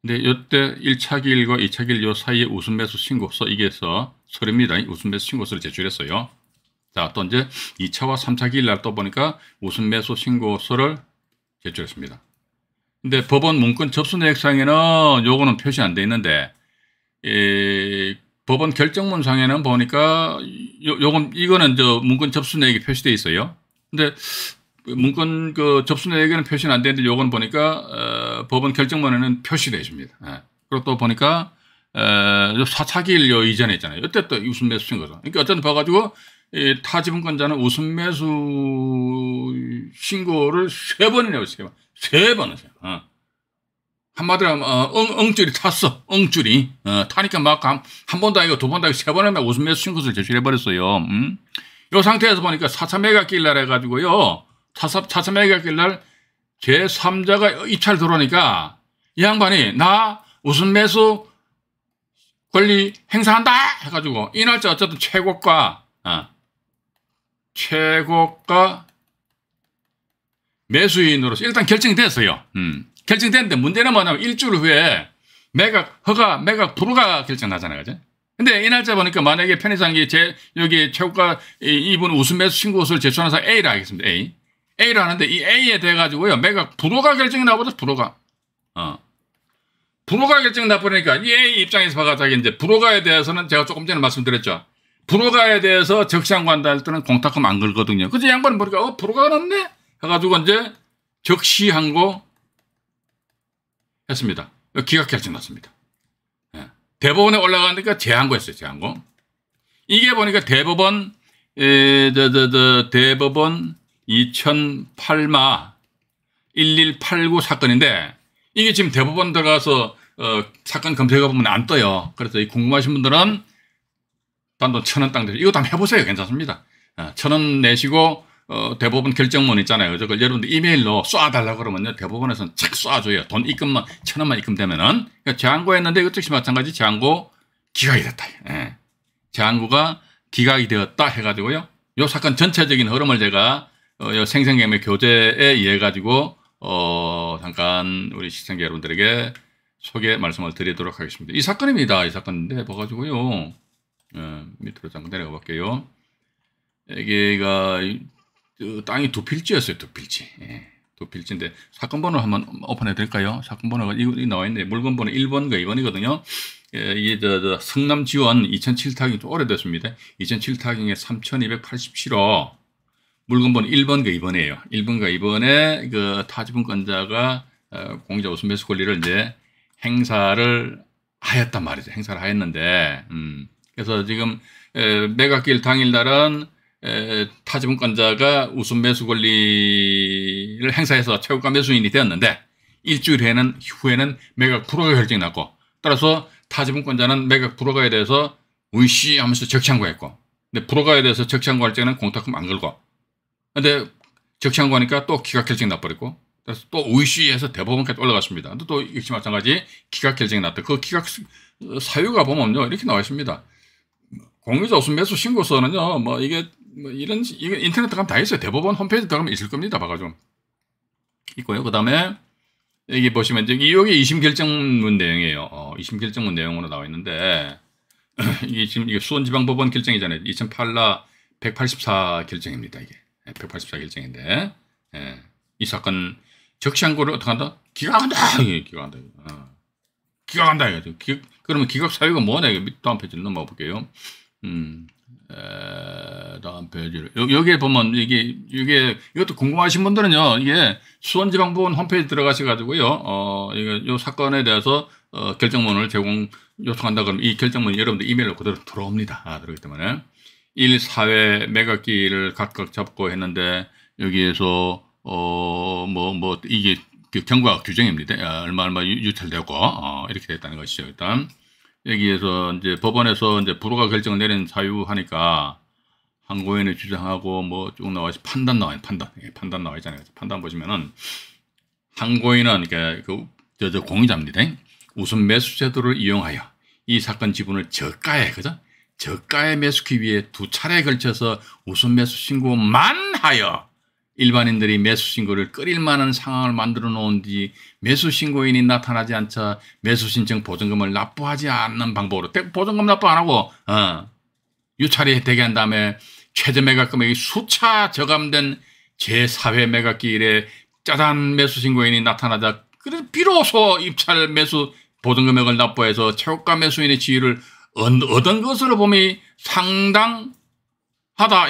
근데 이때 1차 길과 2차 길요 사이에 웃음 매수 신고서 이게서 서류입니다. 웃음 매수 신고서를 제출했어요. 자, 또 이제 2차와 3차 길이 날또 보니까 웃음 매수 신고서를 제출했습니다. 근데 법원 문건 접수 내역상에는 요거는 표시 안 돼 있는데 에, 법원 결정문상에는 보니까 요, 요건 이거는 저 문건 접수 내역이 표시돼 있어요. 근데 문건 그 접수 내역에는 표시는 안 되는데 요건 보니까 어, 법원 결정문에는 표시되해니다 예. 그리고 또 보니까 에, 어, 사차기일요 이전에 있잖아요. 이때 또 웃음 매수인 거죠. 그러니까 어쨌든 봐가지고 타 지분권자는 웃음 매수 신고를 세 번이나 했어요. 세 번을 했어 어. 한마디로 하면 어, 엉, 엉줄이 탔어. 엉줄이. 어, 타니까 막 한 번도 아니고 두 번도 니고세 번이나 웃 매수 신고를 제출해버렸어요. 음? 이 상태에서 보니까 사차 매각기일날 해가지고요. 차삼, 차삼회기 날 제3자가 입찰 들어오니까 이 양반이 나 우선 매수 권리 행사한다 해가지고 이 날짜 어쨌든 최고가 어, 최고가 매수인으로서 일단 결정이 됐어요. 음, 결정됐는데 문제는 뭐냐면 일주일 후에 매각 허가 매각 불허가 결정나잖아요. 그죠? 근데 이 날짜 보니까 만약에 편의상이 제 여기 최고가 이분 우선 매수 신고서를 제출한 사람 A라 하겠습니다. A. A를 하는데 이 A에 대해 가지고요. 매각 불호가 결정이 나버렸어. 불호가. 불호가 결정 나버리니까 이 A 입장에서 봐가지고 이제 불호가에 대해서는 제가 조금 전에 말씀드렸죠. 불호가에 대해서 적시한 관다할 때는 공탁금 안 걸거든요. 그래서 양반은 보니까 어 불호가 났네 해가지고 이제 적시한 거 했습니다. 기각 결정 났습니다. 예. 대법원에 올라가니까 제한거였어요. 제한거. 이게 보니까 대법원 에, 저, 저, 저, 대법원 2008마 1189 사건인데 이게 지금 대법원 들어가서 어, 사건 검색해 보면 안 떠요. 그래서 궁금하신 분들은 단돈 천 원 땅들 이거 다 해보세요. 괜찮습니다. 어, 천원 내시고 어, 대법원 결정문 있잖아요. 저걸 여러분들 이메일로 쏴달라고 그러면요. 대법원에서는 착 쏴줘요. 돈 입금만, 천 원만 입금되면은. 그러니까 재항고했는데 이것 즉시 마찬가지 재항고 기각이 됐다. 예. 재항고가 기각이 되었다 해가지고요. 요 사건 전체적인 흐름을 제가 어, 생생경매 교재에 의해 가지고 어, 잠깐 우리 시청자 여러분들에게 소개 말씀을 드리도록 하겠습니다. 이 사건입니다. 이 사건인데 네, 봐가지고요. 예, 밑으로 잠깐 내려가 볼게요. 여기가 땅이 두 필지였어요. 두 필지. 예, 두 필지인데 사건 번호 한번 오픈해 드릴까요? 사건 번호가 이 나와 있는데 물건 번호 1번과 2번이거든요. 예, 이게 저, 저 성남 지원 2007 타깅 좀 오래됐습니다. 2007 타깅에 3287호 물건번 1번과 2번이에요. 1번과 2번에 그 타지분권자가 어, 공자 유우선매수 권리를 이제 행사를 하였단 말이죠. 행사를 하였는데, 음. 그래서 지금 매각일 당일날은 타지분권자가 우선 매수 권리를 행사해서 최고가 매수인이 되었는데 일주일 후에는 후에는 매각 불허가 결정이 났고 따라서 타지분권자는 매각 불허가에 대해서 우이씨 하면서 적시한 거였고 근데 불허가에 대해서 적시한 거 할 때는 공탁금 안 걸고 근데 적시한 거니까 또 기각 결정이 나버렸고 그래서 또 오이시에서 대법원까지 올라갔습니다. 근데 또 역시 마찬가지 기각 결정이 났다. 그 기각 어, 사유가 보면요 이렇게 나와 있습니다. 공유자 우수 매수 신고서는요 뭐 이게 뭐 이런 이게 인터넷 들어가면 다 있어요. 대법원 홈페이지 들어가면 있을 겁니다. 봐가지고 있고요. 그 다음에 여기 보시면 이게 2심 결정문 내용이에요. 어, 이심 결정문 내용으로 나와 있는데 이게 지금 이게 수원지방법원 결정이잖아요. 2008라 184 결정입니다. 이게. 184결정인데 예, 예. 이 사건 적시한거를 어떻게 한다? 기각한다. 기각한다. 어. 기각한다. 기, 그러면 기각 사유가 뭐냐? 다음 페이지를 넘어 볼게요. 음, 다음 페이지를 여, 기에 보면 이게 이게 이것도 궁금하신 분들은요. 이게 수원지방법원 홈페이지 들어가셔 가지고요. 어, 이거 요 사건에 대해서 어, 결정문을 제공 요청한다 그러면 이 결정문이 여러분들 이메일로 그대로 들어옵니다. 아, 그렇기 때문에 1사회 매각기를 각각 잡고 했는데 여기에서 어 뭐뭐 뭐 이게 그 경과 규정입니다. 아, 얼마 얼마 유찰되고 어, 이렇게 됐다는 것이죠. 일단 여기에서 이제 법원에서 이제 불허가 결정을 내린 사유 하니까 항고인의 주장하고 뭐쭉 나와 있 판단 나와 요 판단 예, 판단 나와 있잖아요. 판단 보시면은 항고인은 그저 그러니그공유자입니다 우선 매수 제도를 이용하여 이 사건 지분을 저가에 그죠? 저가의 매수기 위해 두 차례에 걸쳐서 우선 매수 신고만 하여 일반인들이 매수 신고를 끓일 만한 상황을 만들어 놓은 뒤 매수 신고인이 나타나지 않자 매수 신청 보증금을 납부하지 않는 방법으로 보증금 납부 안 하고 어, 유찰이 되게 한 다음에 최저 매각 금액이 수차 저감된 제4회 매각 기일에 짜잔 매수 신고인이 나타나자 그래서 비로소 입찰 매수 보증금액을 납부해서 최고가 매수인의 지위를 어떤 것으로 보면 상당하다.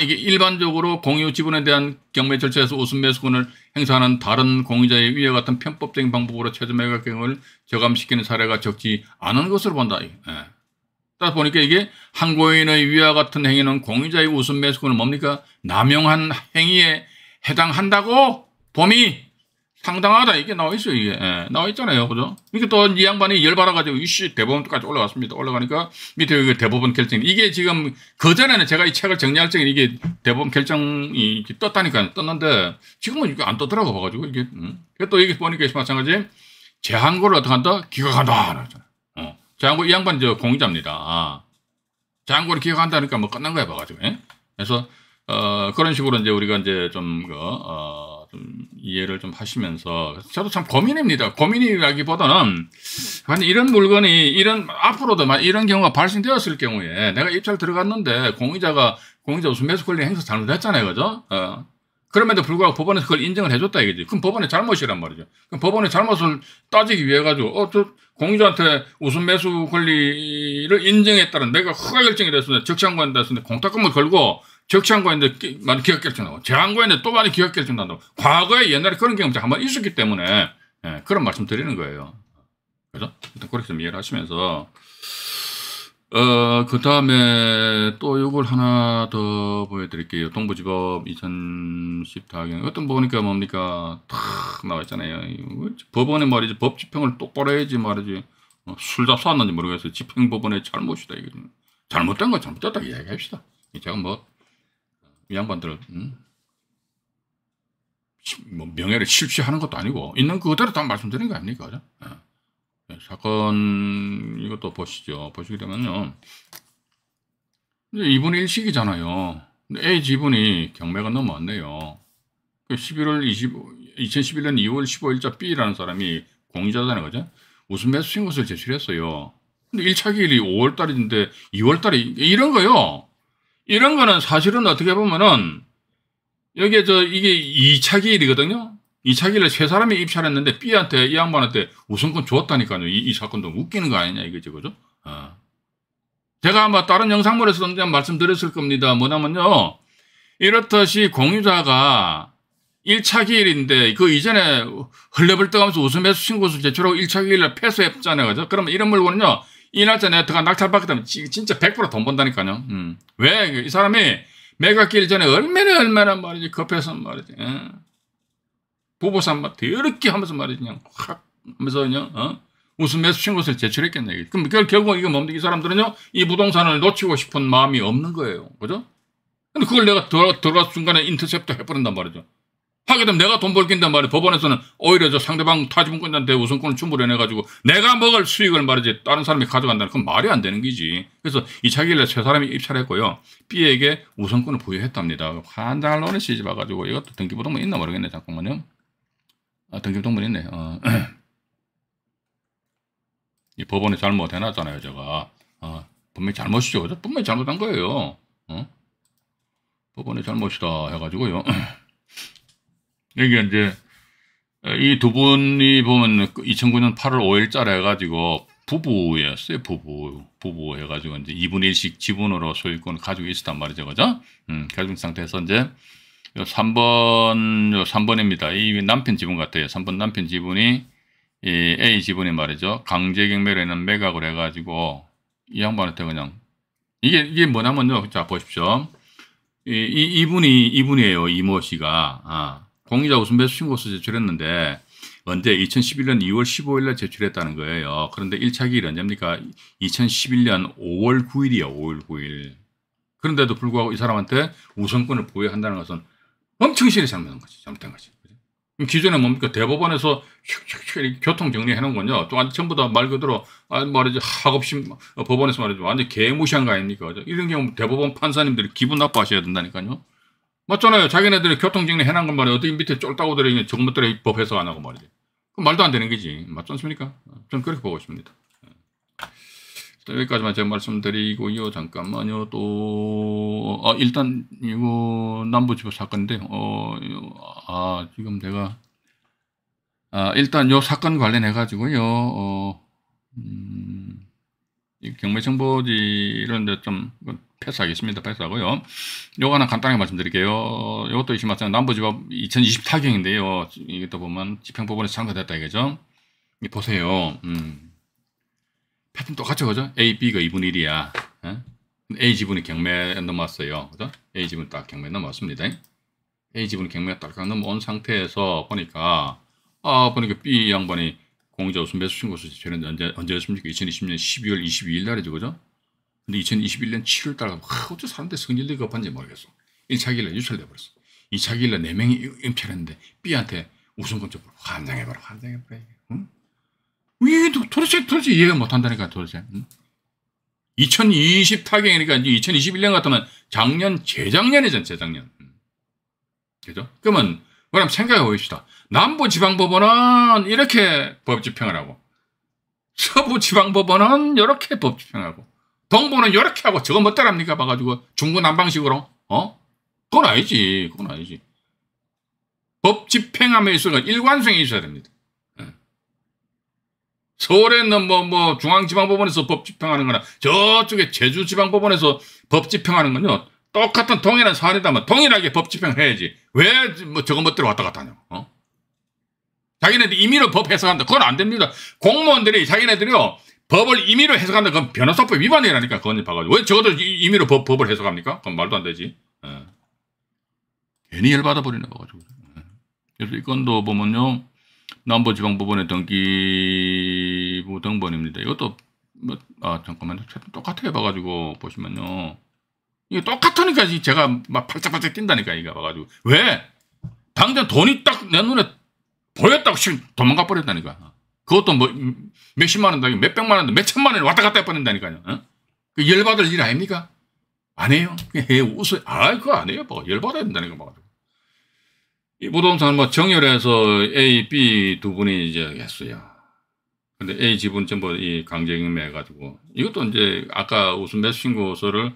이게 일반적으로 공유 지분에 대한 경매 절차에서 우선 매수권을 행사하는 다른 공유자의 위와 같은 편법적인 방법으로 최저 매각 경을 저감시키는 사례가 적지 않은 것으로 본다. 예. 따라 보니까 이게 한고인의 위와 같은 행위는 공유자의 우선 매수권을 뭡니까? 남용한 행위에 해당한다고 봄이 상당하다 이게 나와 있어요 이게 예, 나와 있잖아요 그죠 이게 또 이 양반이 열받아가지고 이씨 대법원까지 올라갔습니다 올라가니까 밑에 이게 그 대법원 결정 이게 지금 그전에는 제가 이 책을 정리할 적에 이게 대법원 결정이 떴다니까 떴는데 지금은 이게 안 떴더라고 봐가지고 이게 음. 또 이게 보니까 마찬가지 제한고를 어떻게 한다 기각한다 어. 제한고 이 양반 저 공의자입니다 아. 제한고를 기각한다니까 뭐 끝난 거야 봐가지고 예? 그래서 어, 그런 식으로 이제 우리가 이제 좀 그 어, 좀 이해를 좀 하시면서 저도 참 고민입니다. 고민이라기보다는 이런 물건이 이런 앞으로도 이런 경우가 발생되었을 경우에 내가 입찰 들어갔는데 공의자가 공의자 우선 매수 권리 행사 잘못했잖아요, 그죠? 어. 그럼에도 불구하고 법원에서 그걸 인정을 해줬다 이거지. 그럼 법원의 잘못이란 말이죠. 그럼 법원의 잘못을 따지기 위해 가지고 어저 공유자한테 우선 매수 권리를 인정했다는 내가 허가 결정이 됐었는데 적시한 건 됐었는데 공탁금을 걸고 적창한과인데 많이 기억결정 나고 재앙과인데 또 많이 기억결정 난다고 과거에 옛날에 그런 경험자 한번 있었기 때문에 예, 그런 말씀 드리는 거예요. 그죠? 일단 그렇게 좀 이해를 하시면서 어, 그 다음에 또 이걸 하나 더 보여드릴게요. 동부지법 2014경. 어떤 보니까 뭡니까? 탁 나와 있잖아요. 법원의 말이지. 법 집행을 똑바로 해야지 말이지. 어, 술 잡수왔는지 모르겠어요. 집행법원의 잘못이다. 이거 잘못된 거 잘못됐다 이야기합시다. 제가 뭐이 양반들 음? 뭐 명예를 실시하는 것도 아니고 있는 그대로 다 말씀드린 거 아닙니까? 그죠? 예. 예, 사건 이것도 보시죠. 보시게 되면요. 이분의 1식이잖아요. A 지분이 경매가 넘어왔네요. 11월 25, 2011년 2월 15일자 B라는 사람이 공유자잖아요. 그죠? 우선 매수 신고서를 제출했어요. 근데 1차 기일이 5월 달인데 2월 달에 이런 거요. 이런 거는 사실은 어떻게 보면은 여기에 저 이게 2차 기일이거든요. 2차 기일에 세 사람이 입찰했는데 B한테 이 양반한테 우선권 줬다니까요. 이, 이 사건도 웃기는 거 아니냐 이거지 그죠? 어. 제가 아마 다른 영상물에서 그냥 말씀드렸을 겁니다. 뭐냐면요. 이렇듯이 공유자가 1차 기일인데 그 이전에 헐레벌떡하면서 웃음해수 신고서 제출하고 1차 기일을 패소했잖아요. 그죠? 그러면 이런 물건은요. 이 날짜 내가 더가 낙찰받겠다면 진짜 100%돈 번다니까요. 음. 왜? 그 이 사람이 매각길 전에 얼마나 얼마나 말이지 급해서 말이지. 예. 부부싸막 더럽게 하면서 말이지 그냥 확 하면서 그냥 어? 무슨 매수신고서를 제출했겠네. 그럼 결국 이거 뭡니까? 이 사람들은요, 이 부동산을 놓치고 싶은 마음이 없는 거예요. 그죠? 근데 그걸 내가 들어, 들어간 순간에 인터셉트 해버린단 말이죠. 하게 되면 내가 돈 벌긴단 말이야. 법원에서는 오히려 저 상대방 타지분권자한테 우선권을 충분해내가지고 내가 먹을 수익을 말이지 다른 사람이 가져간다는 건 말이 안 되는 거지. 그래서 이차기일날세 사람이 입찰 했고요. B에게 우선권을 부여했답니다. 한달 논는 시집 와가지고 이것도 등기부등본 있나 모르겠네. 잠깐만요. 아, 등기부등본 있네. 어. 이 법원이 잘못 해놨잖아요. 제가. 어. 분명히 잘못이죠. 분명히 잘못한 거예요. 어? 법원이 잘못이다 해가지고요. 여기 이제 이 두 분이 보면 2009년 8월 5일자로 해가지고 부부였어요. 부부. 부부 해가지고 이제 2분의 1씩 지분으로 소유권을 가지고 있었단 말이죠. 그죠? 음, 결지 상태에서 이제 3번, 3번입니다. 이 남편 지분 같아요. 3번 남편 지분이 이 A 지분이 말이죠. 강제 경매로는 매각을 해가지고 이 양반한테 그냥 이게, 이게 뭐냐면요. 자, 보십시오. 이, 이, 이분이, 이분이에요. 이모 씨가. 아. 공유자 우선배수 신고서 제출했는데 언제 2011년 2월 1 5일날 제출했다는 거예요. 그런데 1차 기일 언제입니까? 2011년 5월 9일이요. 5월 9일. 그런데도 불구하고 이 사람한테 우선권을 부여한다는 것은 엄청실이 잘못한 거지. 잘못된 거지. 기존에 뭡니까? 대법원에서 슉슉슉 교통 정리해 놓은 건요. 또 완전 전부 다 말 그대로, 아, 말이지, 학업심, 어, 법원에서 말이죠. 완전 개무시한 거 아닙니까? 이런 경우 대법원 판사님들이 기분 나빠하셔야 된다니까요. 맞잖아요. 자기네들이 교통정리 해놓은 건 말이야. 어떻게 밑에 쫄다고들어있이 정부들의 법 해석 안 하고 말이지. 그 말도 안 되는 거지. 맞지 않습니까? 전 그렇게 보고 있습니다. 예. 여기까지만 제가 말씀드리고요. 잠깐만요. 또, 아, 일단, 이거, 남부지법 사건인데, 어, 아, 지금 제가, 아, 일단 요 사건 관련해가지고요, 어, 음, 경매정보지 이런 데 좀, 패스하겠습니다. 패스하고요. 요거 하나 간단하게 말씀드릴게요. 요것도 역시 마찬가지 남부지법 2020 타경인데요. 이것도 보면 집행법원에서 참가됐다 이거죠. 보세요. 음. 패턴 똑같죠, 그죠? A, B가 2분의 1이야. 에? 예? A 지분이 경매에 넘어왔어요. 그죠? A 지분 딱 경매에 넘어왔습니다. A 지분이 경매에 딱 넘어온 상태에서 보니까, 아, 보니까 B 양반이 공자 우순배수 신고 수치 는 언제, 언제였습니까? 2020년 12월 22일 날이죠, 그죠? 근데 2021년 7월 달, 에 어째 사람들 성질이 급한지 모르겠어. 1차 기일로 유출돼 버렸어. 2차 기일 4명이 임찰했는데 B한테 우승권 좀 환장해봐라, 환장해봐라. 응? 왜 도대체, 도대체 이해가 못한다니까, 도대체. 응? 2020 타경이니까 2021년 같으면 작년, 재작년이잖아, 재작년. 그죠? 그러면, 그럼 생각해 보시다 남부지방법원은 이렇게 법집행을 하고, 서부지방법원은 이렇게 법집행하고, 동부는 이렇게 하고 저거 못따랍니까 뭐 봐가지고 중구난방식으로 어? 그건 아니지. 그건 아니지. 법 집행함에 있어서 일관성이 있어야 됩니다. 예. 서울에 는 뭐, 뭐, 중앙지방법원에서 법 집행하는 거나 저쪽에 제주지방법원에서 법 집행하는 건요. 똑같은 동일한 사안이다면 동일하게 법 집행을 해야지. 왜 뭐 저거 멋대로 뭐 왔다 갔다 하냐. 어? 자기네들 임의로 법 해석한다. 그건 안 됩니다. 공무원들이 자기네들이요. 법을 임의로 해석한다. 그건 변호사법 위반이라니까. 그건 봐가지고. 왜 적어도 임의로 법, 법을 해석합니까? 그건 말도 안 되지. 예. 괜히 열받아버리나 봐가지고. 예. 그래서 이 건도 보면요. 남부지방법원의 등기부 뭐 등본입니다. 이것도 뭐, 아 잠깐만요. 똑같아요. 봐가지고 보시면요. 이게 똑같으니까 제가 막 팔짝팔짝 뛴다니까 이거 봐가지고. 왜? 당장 돈이 딱 내 눈에 보였다고 지금 도망가 버렸다니까. 그것도 뭐 음, 몇십만 원도 아니고 몇백만 원도 몇천만 원 왔다 갔다 해버린다니까요. 어? 그 열받을 일 아닙니까? 안 해요. 해웃어 아, 그거 안 해요. 뭐 열받아야 된다니까. 막. 이 부동산 뭐 정렬해서 A, B 두 분이 이제 했어요. 근데 A 지분 전부 이강제경 해가지고 이것도 이제 아까 우선 매수 신고서를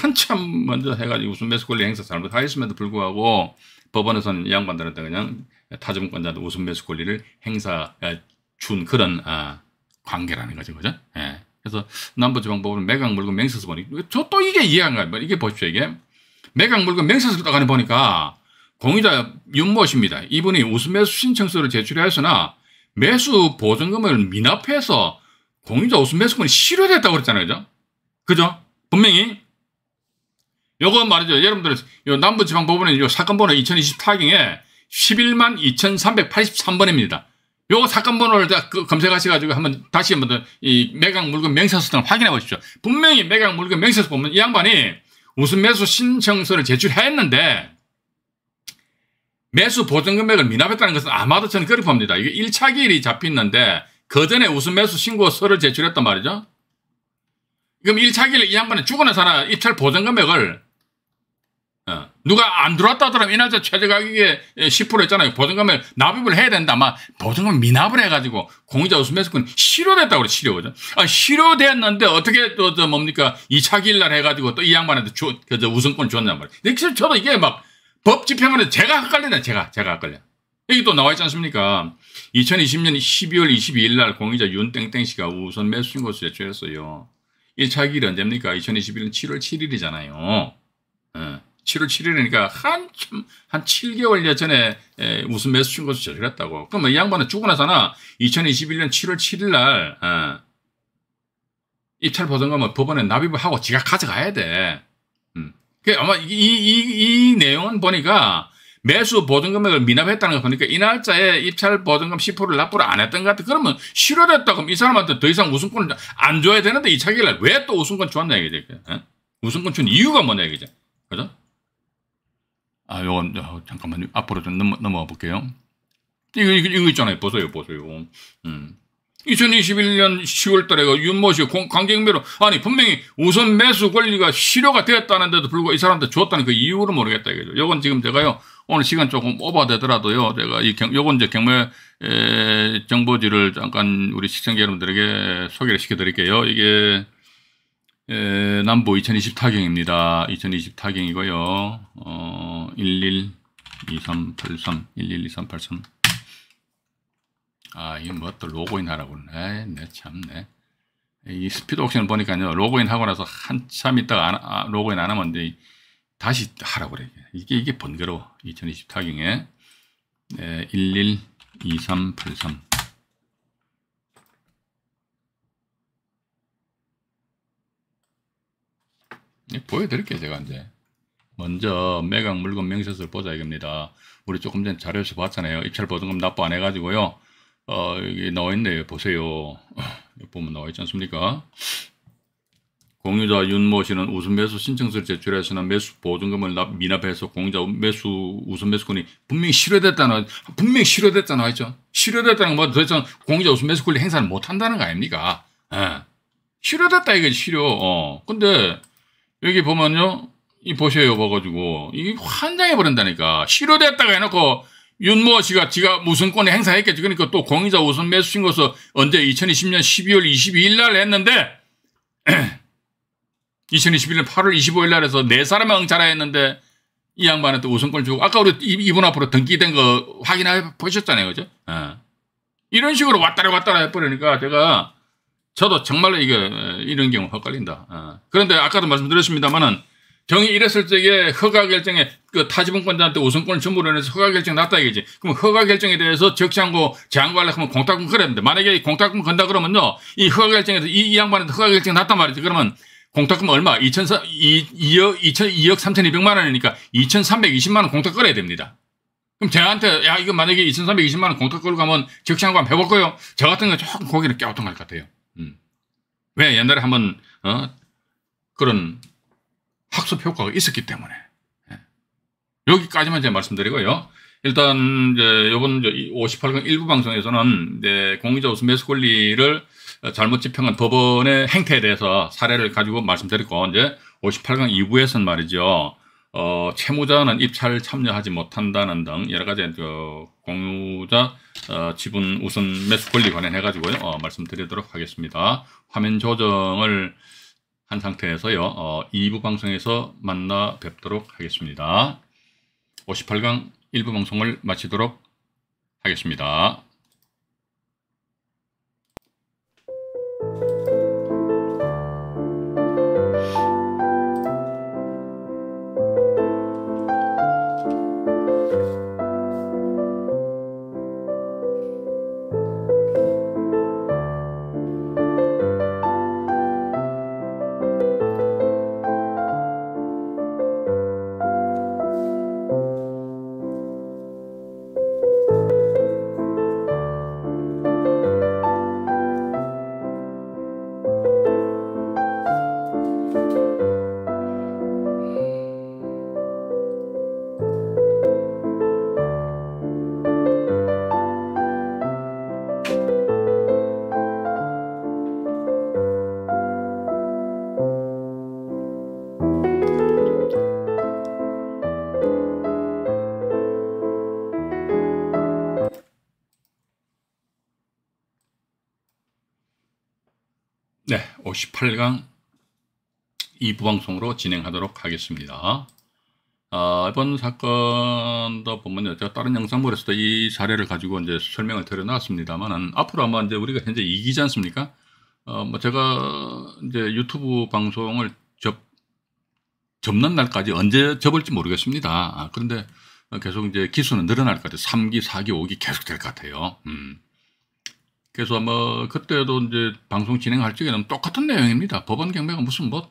한참 먼저 해가지고 우선 매수 권리 행사 잘못하였음에도 불구하고 법원에서는 양반들한테 그냥 타증권자한 우선 매수 권리를 행사 준 그런 어, 관계라는 거죠, 그죠? 예. 그래서 남부지방법은 매각 물건 맹세서 보니 저또 이게 이해가 안 가요. 뭐 이게 보십시오, 이게 매각 물건 맹세서 따가니 보니까 공의자 윤모십니다. 이분이 우수매수 신청서를 제출하였으나 매수 보증금을 미납해서 공유자 우수매수권이 실효됐다고 그랬잖아요. 그죠? 그죠? 분명히. 요거 말이죠. 여러분들, 요 남부지방법원의 요 사건 번호 2024경에 1 1 2383번입니다. 요거 사건 번호를 그 검색하셔가지고 한번 다시 한번 이 매각 물건 명세서등을 확인해 보십시오. 분명히 매각 물건 명세서 보면 이 양반이 우선 매수 신청서를 제출했는데 매수 보증 금액을 미납했다는 것은 아마도 저는 그렇게 봅니다. 이게 1차 기일이 잡혔는데 그 전에 우선 매수 신고서를 제출했단 말이죠. 그럼 1차 기일이 양반이 죽어나 사나 입찰 보증 금액을 어. 누가 안 들어왔다 하더라면 이날짜 최저 가격에 1 예, 0했잖아요 보증금을 납입을 해야 된다. 아마 보증금 미납을 해가지고 공유자 우수매수권 실효됐다고 그래, 실효거든. 아, 실효됐는데 어떻게 또, 저 뭡니까. 2차 기일날 해가지고 또 이 양반한테 주, 그, 저 우승권을 줬냔 말이야. 근데 사실 저도 이게 막 법 집행하는데 제가 헷갈리네. 제가, 제가 헷갈려. 여기 또 나와 있지 않습니까? 2020년 12월 22일 날공유자 윤땡땡 씨가 우선 매수인 것으 제출했어요. 1차 기일 언제입니까? 2021년 7월 7일이잖아요. 네. 예. 7월 7일이니까 한참 한7개월 전에 에, 무슨 매수 신고서 저질렀다고. 그럼 이 양반은 죽고 나서나 2021년 7월 7일 날 어, 입찰 보증금을 법원에 납입을 하고 지가 가져가야 돼. 음. 그 아마 이, 이, 이 내용은 보니까 매수 보증금액을 미납했다는 거 보니까 이 날짜에 입찰 보증금 10%를 납부를 안 했던 것 같아. 그러면 실효됐다. 그럼 이 사람한테 더 이상 우승권을 안 줘야 되는데 이차기날왜 또 우승권 줬냐, 이게. 어? 우승권 준 이유가 뭐냐, 이게. 그죠? 아, 요건, 잠깐만, 앞으로 좀 넘어, 넘어가 볼게요. 이거, 이거, 이거, 있잖아요. 보세요, 보세요. 음. 2021년 10월 달에 윤모 씨 관객매로, 아니, 분명히 우선 매수 권리가 실효가 되었다는데도 불구하고 이 사람한테 줬다는 그 이유를 모르겠다, 이거죠. 요건 지금 제가요, 오늘 시간 조금 오버되더라도요, 제가 이 경, 요건 이제 경매 정보지를 잠깐 우리 시청자 여러분들에게 소개를 시켜드릴게요. 이게, 에, 예, 남부2020 타경입니다. 2020 타경이고요. 어, 112383, 112383. 아, 이건 뭐또 로그인 하라고. 네, 네, 참네. 이 스피드 옵션을 보니까요. 로그인 하고 나서 한참 있다가 안, 아, 로그인 안 하면 이제 다시 하라고 그래. 이게, 이게 번거로워. 2020 타경에. 네, 112383. 예, 보여드릴게요 제가 이제 먼저 매각 물건 명세서를 보자 이겁니다 우리 조금 전에 자료에서 봤잖아요 입찰 보증금 납부 안 해가지고요 어 여기 나와있네요 보세요 보면 나와있지 않습니까 공유자 윤모 씨는 우선 매수 신청서를 제출하시는 매수 보증금을 미납해서 공유자 매수 우선 매수권이 분명히 실효됐다는 분명히 실효됐잖아 했죠. 실효됐다는 건 뭐 도대체 공유자 우선 매수 권리 행사를 못 한다는 거 아닙니까? 예. 실효됐다 이게 실효. 어. 근데 여기 보면요. 이 보셔요 봐가지고 이 환장해 버린다니까 실효됐다가 해놓고 윤모 씨가 지가 무슨 권에 행사했겠지 그러니까 또 공의자 우선 매수신 것서 언제 2020년 12월 22일 날 했는데 2021년 8월 25일 날 해서 네 사람의 응찰라 했는데 이 양반한테 우선권 주고 아까 우리 이분 앞으로 등기된 거 확인해 보셨잖아요 그죠? 어. 이런 식으로 왔다리 왔다리 해버리니까 제가 저도 정말로 이게 이런 경우 헛갈린다. 어. 그런데 아까도 말씀드렸습니다만은 정이 이랬을 적에 허가 결정에 그 타지분권자한테 우선권을 전부로 내서 허가 결정 났다 이거지. 그럼 허가 결정에 대해서 적시한고 제한과를 하면 공탁금 걸었는데 만약에 공탁금 건다 그러면요 이 허가 결정에서 이, 이 양반한테 허가 결정 났단 말이지. 그러면 공탁금 얼마? 2천 2억 2천 2억 3,200만 원이니까 2,320만 원 공탁 걸어야 됩니다. 그럼 제한테 야 이거 만약에 2,320만 원 공탁 걸고 가면 적시한거 한번 해볼까요? 저 같은 거 조금 고개를 깨우뚱할 것 같아요. 왜 옛날에 한번 어? 그런 학습 효과가 있었기 때문에 예. 여기까지만 제가 말씀드리고요. 일단 이제 이번 58강 일부 방송에서는 이제 공의자 우수 매수 권리를 잘못 집행한 법원의 행태에 대해서 사례를 가지고 말씀드렸고 이제 58강 2부에서는 말이죠. 어, 채무자는 입찰 참여하지 못한다는 등 여러 가지 그 공유자 어, 지분 우선 매수 권리 관련해 가지고요 어, 말씀드리도록 하겠습니다. 화면 조정을 한 상태에서요 어, 2부 방송에서 만나 뵙도록 하겠습니다. 58강 1부 방송을 마치도록 하겠습니다. 18강 2부 방송으로 진행하도록 하겠습니다. 아, 이번 사건도 보면 제가 다른 영상물에서도 이 사례를 가지고 이제 설명을 드려놨습니다만 앞으로 아마 이제 우리가 현재 이기지 않습니까? 어, 뭐 제가 이제 유튜브 방송을 접 접는 날까지 언제 접을지 모르겠습니다. 아, 그런데 계속 이제 기수는 늘어날 것 같아요. 3기, 4기, 5기 계속 될 것 같아요. 음. 그래서 아마 그때도 이제 방송 진행할 적에는 똑같은 내용입니다. 법원 경매가 무슨 뭐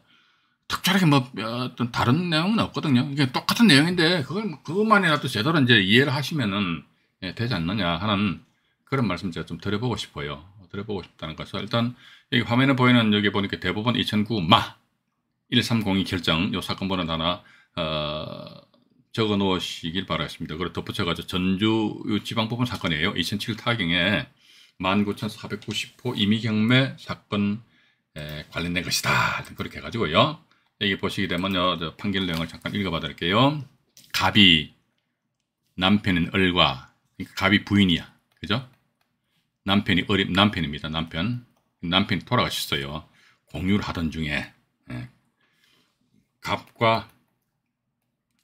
특별하게 뭐 어떤 다른 내용은 없거든요. 이게 똑같은 내용인데 그걸 그것만이라도 제대로 이제 이해를 하시면은 예, 되지 않느냐 하는 그런 말씀 제가 좀 드려보고 싶어요. 드려보고 싶다는 것은 일단 여기 화면에 보이는 여기 보니까 대법원 2009 마 1302 결정 요 사건 번호 하나 어, 적어 놓으시길 바라겠습니다. 그걸 덧붙여가지고 전주 지방법원 사건이에요. 2007 타경에 19,490호 이미경매 사건 관련된 것이다. 그렇게 해가지고요. 여기 보시게 되면요. 판결 내용을 잠깐 읽어봐 드릴게요. 갑이 남편인 을과 그러니까 갑이 부인이야. 그죠? 남편이 어린 남편입니다. 남편. 남편이 돌아가셨어요. 공유를 하던 중에 예. 갑과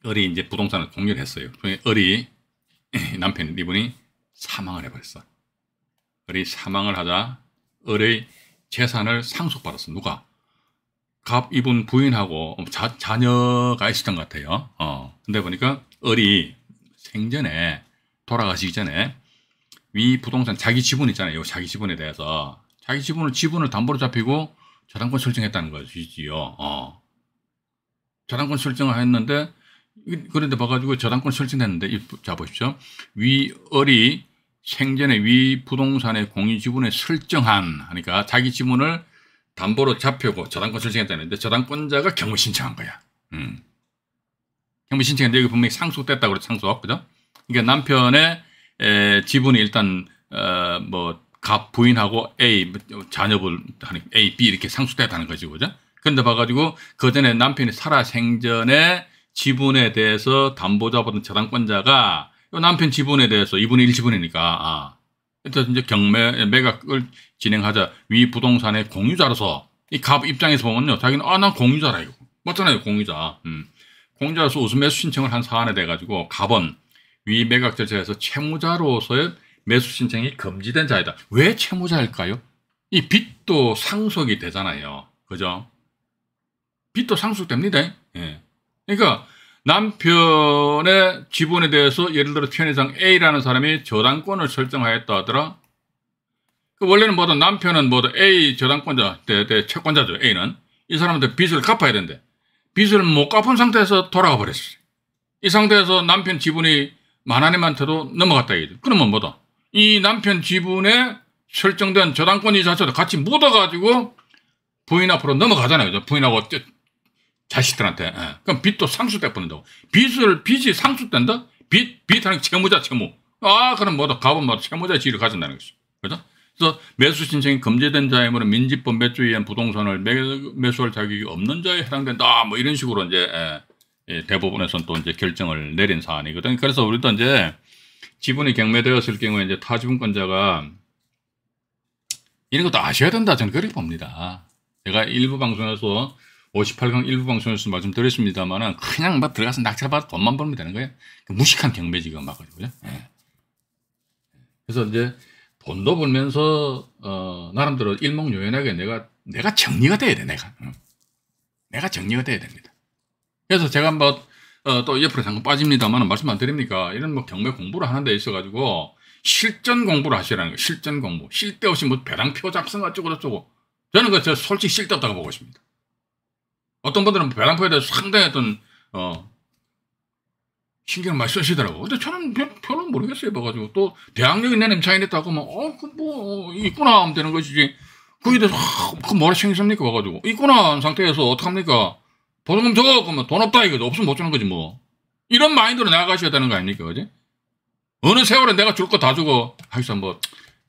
을이 이제 부동산을 공유를 했어요. 을이 남편 이분이 사망을 해버렸어. 을이 사망을 하자 을의 재산을 상속받았어. 누가? 갑 이분 부인하고 자, 자녀가 있었던 것 같아요. 어. 근데 보니까 을이 생전에 돌아가시기 전에 위 부동산 자기 지분 있잖아요. 자기 지분에 대해서 자기 지분을 지분을 담보로 잡히고 저당권 설정했다는 것이지요. 어. 저당권 설정을 했는데 그런데 봐가지고 저당권 설정했는데 자 보십시오. 위얼이 생전에 위 부동산의 공유 지분에 설정한 하니까 그러니까 자기 지분을 담보로 잡혀고 저당권 설정했다는데 저당권자가 경매 신청한 거야. 음. 경매 신청했는데 여기 분명히 상속됐다고 그래 상속 그죠? 그러니까 남편의 에, 지분이 일단 어, 뭐갑 부인하고 A 자녀분 A, B 이렇게 상속됐다는 거지 그죠? 그런데 봐가지고 그 전에 남편이 살아 생전에 지분에 대해서 담보자보던 저당권자가 남편 지분에 대해서 2분의 1 지분이니까 아, 일단 이제 경매 매각을 진행하자 위 부동산의 공유자로서 이 갑 입장에서 보면요 자기는 아난 공유자라 이거 맞잖아요 공유자 음. 공유자로서 우선 매수 신청을 한 사안에 대해 가지고 갑은 위 매각 절차에서 채무자로서의 매수 신청이 금지된 자이다 왜 채무자일까요? 이 빚도 상속이 되잖아요 그죠? 빚도 상속됩니다 예. 그러니까 남편의 지분에 대해서 예를 들어 편의상 A라는 사람이 저당권을 설정하였다 하더라. 그 원래는 뭐든 남편은 뭐든 A 저당권자, 대, 대 채권자죠. A는. 이 사람한테 빚을 갚아야 된대. 빚을 못 갚은 상태에서 돌아가 버렸어이 상태에서 남편 지분이 만하님한테도 넘어갔다. 이거죠. 그러면 뭐다. 이 남편 지분에 설정된 저당권 이 자체도 같이 묻어가지고 부인 앞으로 넘어가잖아요. 부인하고 자식들한테. 예. 그럼 빚도 상수돼 뿐인다고 빚을, 빚이 상수된다? 빚, 빚하는 채무자 채무. 아, 그럼 뭐다, 가본 뭐다, 채무자 지위를 가진다는 것이죠. 그죠? 그래서 매수 신청이 금지된 자이므로 민지법 매수에 한 부동산을 매, 수할 자격이 없는 자에 해당된다. 뭐 이런 식으로 이제 예, 예, 대법원에서또 이제 결정을 내린 사안이거든 그래서 우리도 이제 지분이 경매되었을 경우에 이제 타지분권자가 이런 것도 아셔야 된다. 저는 그렇게 봅니다. 제가 일부 방송에서 58강 일부 방송에서 말씀드렸습니다만은 그냥 막 뭐 들어가서 낙찰받아 돈만 벌면 되는 거예요. 그 무식한 경매 지금 막 그죠? 예. 그래서 이제 돈도 벌면서 어, 나름대로 일목요연하게 내가 내가 정리가 돼야 돼 내가 내가 정리가 돼야 됩니다. 그래서 제가 한 어, 또 옆으로 잠깐 빠집니다만 말씀 안 드립니까? 이런 뭐 경매 공부를 하는 데 있어 가지고 실전 공부를 하시라는 거예요. 실전 공부. 쓸때없이뭐 배당표 작성 어쩌고 저쩌고 그렇죠. 저는 그저 솔직히 쓸때없다고 보고 있습니다. 어떤 분들은 뭐 벼랑포에 대해서 상당히 어떤 어, 신경을 많이 쓰시더라고. 근데 저는 별로 모르겠어요. 봐가지고. 뭐 또, 대학력이 내냄 차이냈다고 하면, 어, 그 뭐, 있구나 하면 되는 것이지. 거에 대해서, 그 뭐라 챙기십니까? 봐가지고. 뭐 있구나 한 상태에서 어떡합니까? 보증금 적 그러면 돈 없다 이거죠. 없으면 못 주는 거지 뭐. 이런 마인드로 나가셔야 되는 거 아닙니까? 그지? 어느 세월에 내가 줄 거 다 주고, 하여튼 뭐,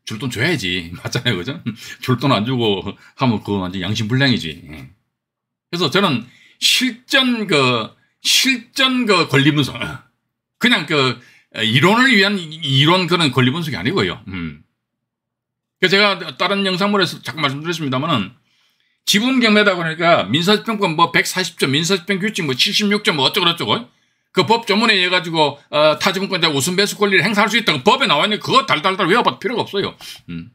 줄 돈 줘야지. 맞잖아요. 그죠? 줄 돈 안 주고 하면 그거 완전 양심불량이지. 그래서 저는 실전 그 실전 그 권리 분석 그냥 그 이론을 위한 이론 그런 권리 분석이 아니고요. 음. 제가 다른 영상물에서 잠깐 말씀드렸습니다만은 지분 경매다 보니까 민사집행권 뭐 140조 민사집행 규칙 뭐 76조 뭐 어쩌고저쩌고 그 법 조문에 의해 가지고 어, 타지분권자 우선 배수 권리를 행사할 수 있다고 법에 나와 있는 그거 달달달 외워봐도 필요가 없어요. 음.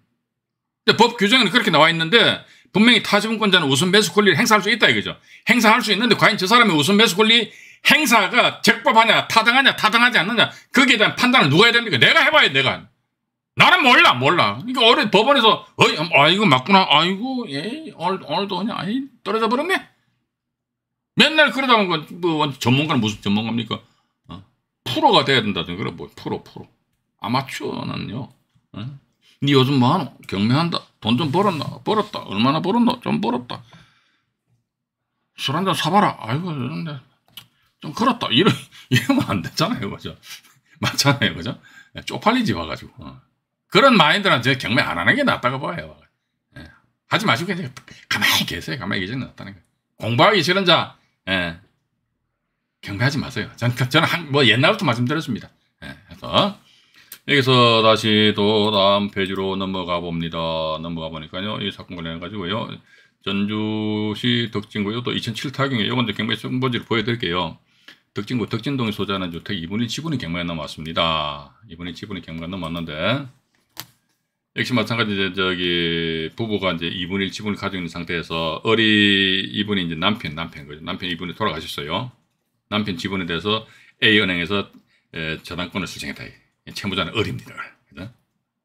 근데 법 규정에는 그렇게 나와 있는데 분명히 타지분권자는 우선 매수 권리를 행사할 수 있다 이거죠. 행사할 수 있는데 과연 저 사람의 우선 배수 권리 행사가 적법하냐 타당하냐 타당하지 않느냐 거기에 대한 판단을 누가 해야 됩니까? 내가 해봐야 내가. 나는 몰라 몰라. 그러니까 법원에서 어이 음, 아 이거 맞구나 아이고 예오 오늘도 그냥 아이 떨어져 버렸네. 맨날 그러다 보니뭐 그, 전문가는 무슨 전문가입니까? 어? 프로가 돼야 된다든가 그래 뭐 프로 프로 아마추어는요. 어? 니 요즘 뭐하노? 경매한다. 돈 좀 벌었나? 벌었다. 얼마나 벌었나? 좀 벌었다. 술 한잔 사봐라. 아이고, 근데 좀그렇다 이러, 이러면 안 되잖아요. 그죠? 맞잖아요. 그죠? 예, 쪽팔리지 와가지고. 어. 그런 마인드는 제가 경매 안 하는 게 낫다고 봐요. 예. 하지 마시고 그냥 가만히 계세요. 가만히 계시는 게 낫다는 거예요. 공부하기 싫은 자, 예. 경배하지 마세요. 저는, 저는 한, 뭐 옛날부터 말씀드렸습니다. 예. 그래서 여기서 다시 또 다음 페이지로 넘어가 봅니다. 넘어가 보니까요. 이 사건 관련해 가지고요. 전주시 덕진구요. 또 2007 타경에 요건데 경매 정보지를 보여드릴게요. 덕진구 덕진동에 소재하는 주택 2분의 지분이 경매에 넘어왔습니다. 2분의 지분이 경매가 넘어왔는데 역시 마찬가지 이제 저기 부부가 이제 2분의 지분을 가지고 있는 상태에서 어리 이분이 이제 남편 남편 거죠. 남편 이분이 돌아가셨어요. 남편 지분에 대해서 A 은행에서 저당권을 수정했다 채무자는 어립니다. 그죠?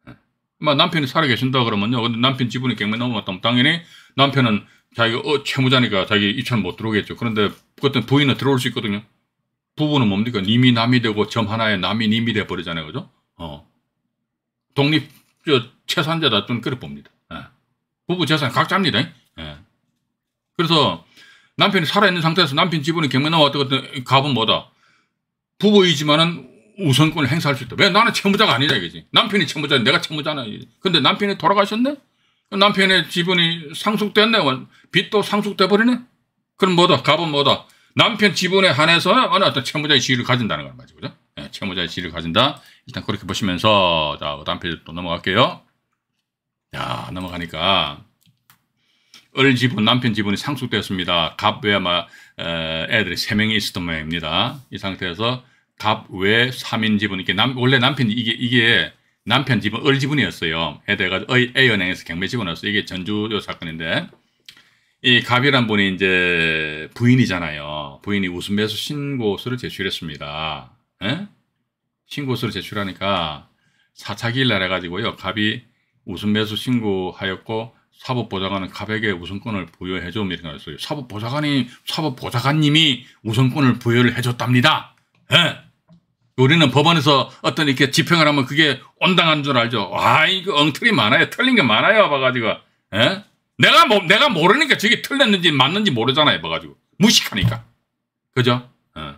예. 뭐 남편이 살아계신다 그러면요. 근데 남편 지분이 갱매 넘어갔다면 당연히 남편은 자기가 어, 채무자니까 자기 입찰 못 들어오겠죠. 그런데 그때 부인은 들어올 수 있거든요. 부부는 뭡니까? 님이 남이 되고 점 하나에 남이 님이 돼 버리잖아요. 그죠? 어. 독립 저 채산자다 좀 그래 봅니다. 예. 부부 재산 각자입니다. 예. 그래서 남편이 살아있는 상태에서 남편 지분이 경매 나왔다 그랬더니 갑은 뭐다? 부부이지만은 우선권을 행사할 수 있다. 왜 나는 채무자가 아니냐 이거지. 남편이 채무자, 내가 채무자냐 이거지. 근데 남편이 돌아가셨네? 남편의 지분이 상속됐네. 빚도 상속돼 버리네. 그럼 뭐다? 갑은 뭐다? 남편 지분에 한해서 어느 어떤 채무자의 지위를 가진다는 거걸 말이죠. 그죠? 네, 채무자의 지위를 가진다. 일단 그렇게 보시면서 자, 그 다음 페이지 또 넘어갈게요. 자, 넘어가니까 을 지분, 남편 지분이 상속되었습니다. 갑 외에 마, 애들이 세명이 있었던 모양입니다. 이 상태에서 답왜 3인 지분 이게 남 원래 남편 이게 이게 남편 지분 을 지분이었어요. 해대가지고 A 은행에서 경매 지분이었어요. 이게 전주 사건인데 이 갑이란 분이 이제 부인이잖아요. 부인이 우순매수 신고서를 제출했습니다. 에? 예? 신고서를 제출하니까 사차기일 날 해가지고요. 갑이 우순매수 신고하였고 사법보좌관은 갑에게 우선권을 부여해 줘 이런 거였어요. 사법보좌관이 사법보좌관님이 우선권을 부여를 해줬답니다. 에? 예? 우리는 법원에서 어떤 이렇게 집행을 하면 그게 온당한 줄 알죠. 아, 이거 엉터리 많아요. 틀린 게 많아요. 봐가지고. 에? 예? 내가, 뭐, 내가 모르니까 저게 틀렸는지 맞는지 모르잖아요. 봐가지고. 무식하니까. 그죠? 에. 예.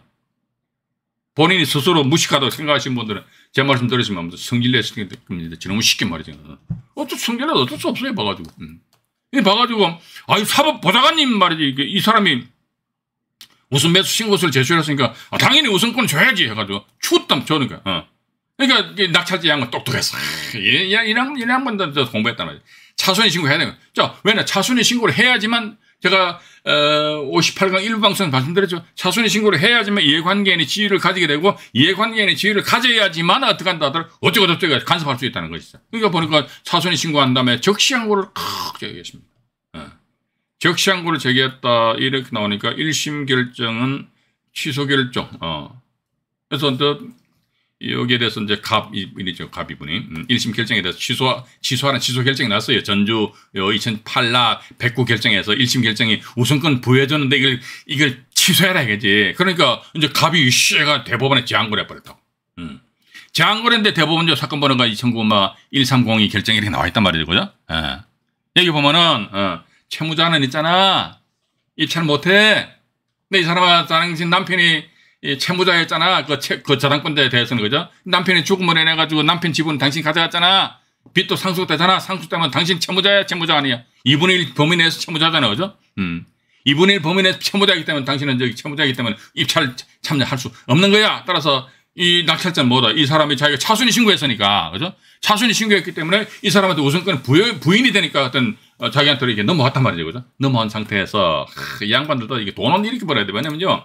본인이 스스로 무식하다고 생각하시는 분들은 제 말씀 들으시면 성질 내시는 겁 너무 쉽게 말이죠. 예. 어쩔 성질 내 어쩔 수 없어요. 봐가지고. 음. 봐가지고, 아유, 사법보좌관님 말이지. 이 사람이 우승 매수 신고서를 제출했으니까 아, 당연히 우선권을 줘야지 해가지고 추웠다 저는 거 그, 어. 그러니까 낙찰지 양은 똑똑했어. 이런 이 양반들 공부했단 말이야. 차순위 신고해야 되는 자, 왜냐 차순위 신고를 해야지만 제가 어, 58강 일부 방송 말씀드렸죠. 차순위 신고를 해야지만 이해관계인의 지위를 가지게 되고 이해관계인의 지위를 가져야지만 어떻게 한다 하더라 어쩌고저쩌고 간섭할 수 있다는 것이죠. 그러니까 보니까 차순위 신고한 다음에 적시항고를 크게 얘기했습니다. 적시항고를 제기했다 이렇게 나오니까 1심 결정은 취소 결정. 어. 그래서 여기에 대해서 이제 갑 이분이죠. 갑 이분이 음, 1심 결정에 대해서 취소 취소하는 취소 결정이 났어요. 전주 2008라 어, 109 결정에서 1심 결정이 우선권 부여해줬는데 이걸 이걸 취소해라 이거지. 그러니까 이제 갑이 씨가 대법원에 제항거래 버렸다고. 음. 제항거래인데 대법원조 사건 번호가 2009마 1302 결정이 이렇게 나와 있단 말이죠. 그죠? 예. 여기 보면은 어, 채무자는 있잖아. 입찰 못해. 근데 이 사람은 당신 남편이 채무자였잖아. 그, 채, 그 저당권자에 대해서는 그죠? 남편이 죽음을 해내가지고 남편 지분 당신 가져갔잖아. 빚도 상속되잖아. 상속되면 당신 채무자야, 채무자 아니야. 2분의 1 범위 내에서 채무자잖아. 그죠? 음. 2분의 1 범위 내에서 채무자이기 때문에 당신은 저기 채무자이기 때문에 입찰 참여할 수 없는 거야. 따라서 이 낙찰자는 뭐다? 이 사람이 자기가 차순위 신고했으니까, 그죠? 차순위 신고했기 때문에 이 사람한테 우선권은 부여, 부인이 되니까 어떤 어, 자기한테 이게 넘어갔단 말이죠, 그죠? 넘어온 상태에서 하, 이 양반들도 이게 돈은 이렇게 벌어야 돼. 왜냐면요.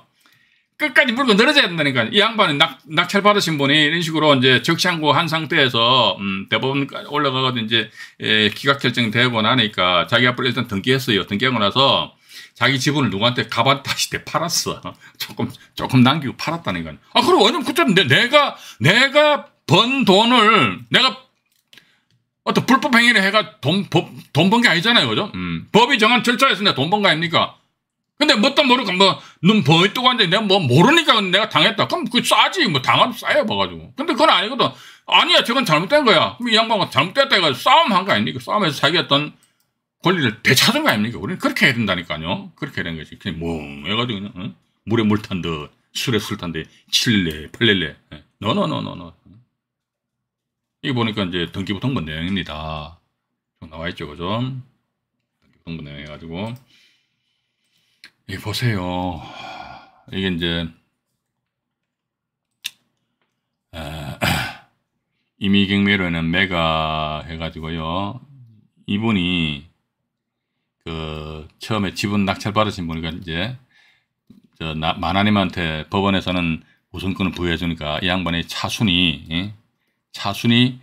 끝까지 물고 늘어져야 된다니까. 이양반은 낙, 낙찰 받으신 분이 이런 식으로 이제 적시한고 한 상태에서, 음, 대법원 올라가거든 이제, 에, 예, 기각 결정되고 나니까 자기 앞으로 일단 등기했어요. 등기하고 나서 자기 지분을 누구한테 가반다시 때 팔았어. 조금, 조금 남기고 팔았다는 건. 아, 그럼 왜냐면 그때 내가, 내가 번 돈을, 내가 어떤 불법 행위를 해가 돈, 법, 돈번 게 아니잖아요. 그죠? 음. 법이 정한 절차에서 내가 돈 번 거 아닙니까? 근데 뭣도 뭐 모르고 뭐눈 번이 뜨고 앉아 내가 뭐 모르니까 내가 당했다. 그럼 그 싸지 뭐 당하면 싸요 봐가지고. 뭐 근데 그건 아니거든. 아니야 저건 잘못된 거야. 그럼 이 양반은 잘못됐다 해가 싸움 한 거 아닙니까? 싸움에서 자기 어떤 권리를 되찾은 거 아닙니까? 우리는 그렇게 해야 된다니까요. 그렇게 해야 되는 거지. 멍 해가지고 그냥 어? 물에 물 탄 듯, 술에 술 탄 듯, 칠래, 팔렐래. 너너 너 너너. 이게 보니까 이제 등기부통본 내용입니다. 나와 있죠, 그죠? 등기부통본 내용 해가지고 이 보세요. 이게 이제 이미경매로는 아, 매가 해가지고요. 이분이 그 처음에 지분 낙찰 받으신 분이가 그러니까 이제 저 나, 만하님한테 법원에서는 우선권을 부여해 주니까 이 양반이 차순이 예? 차순이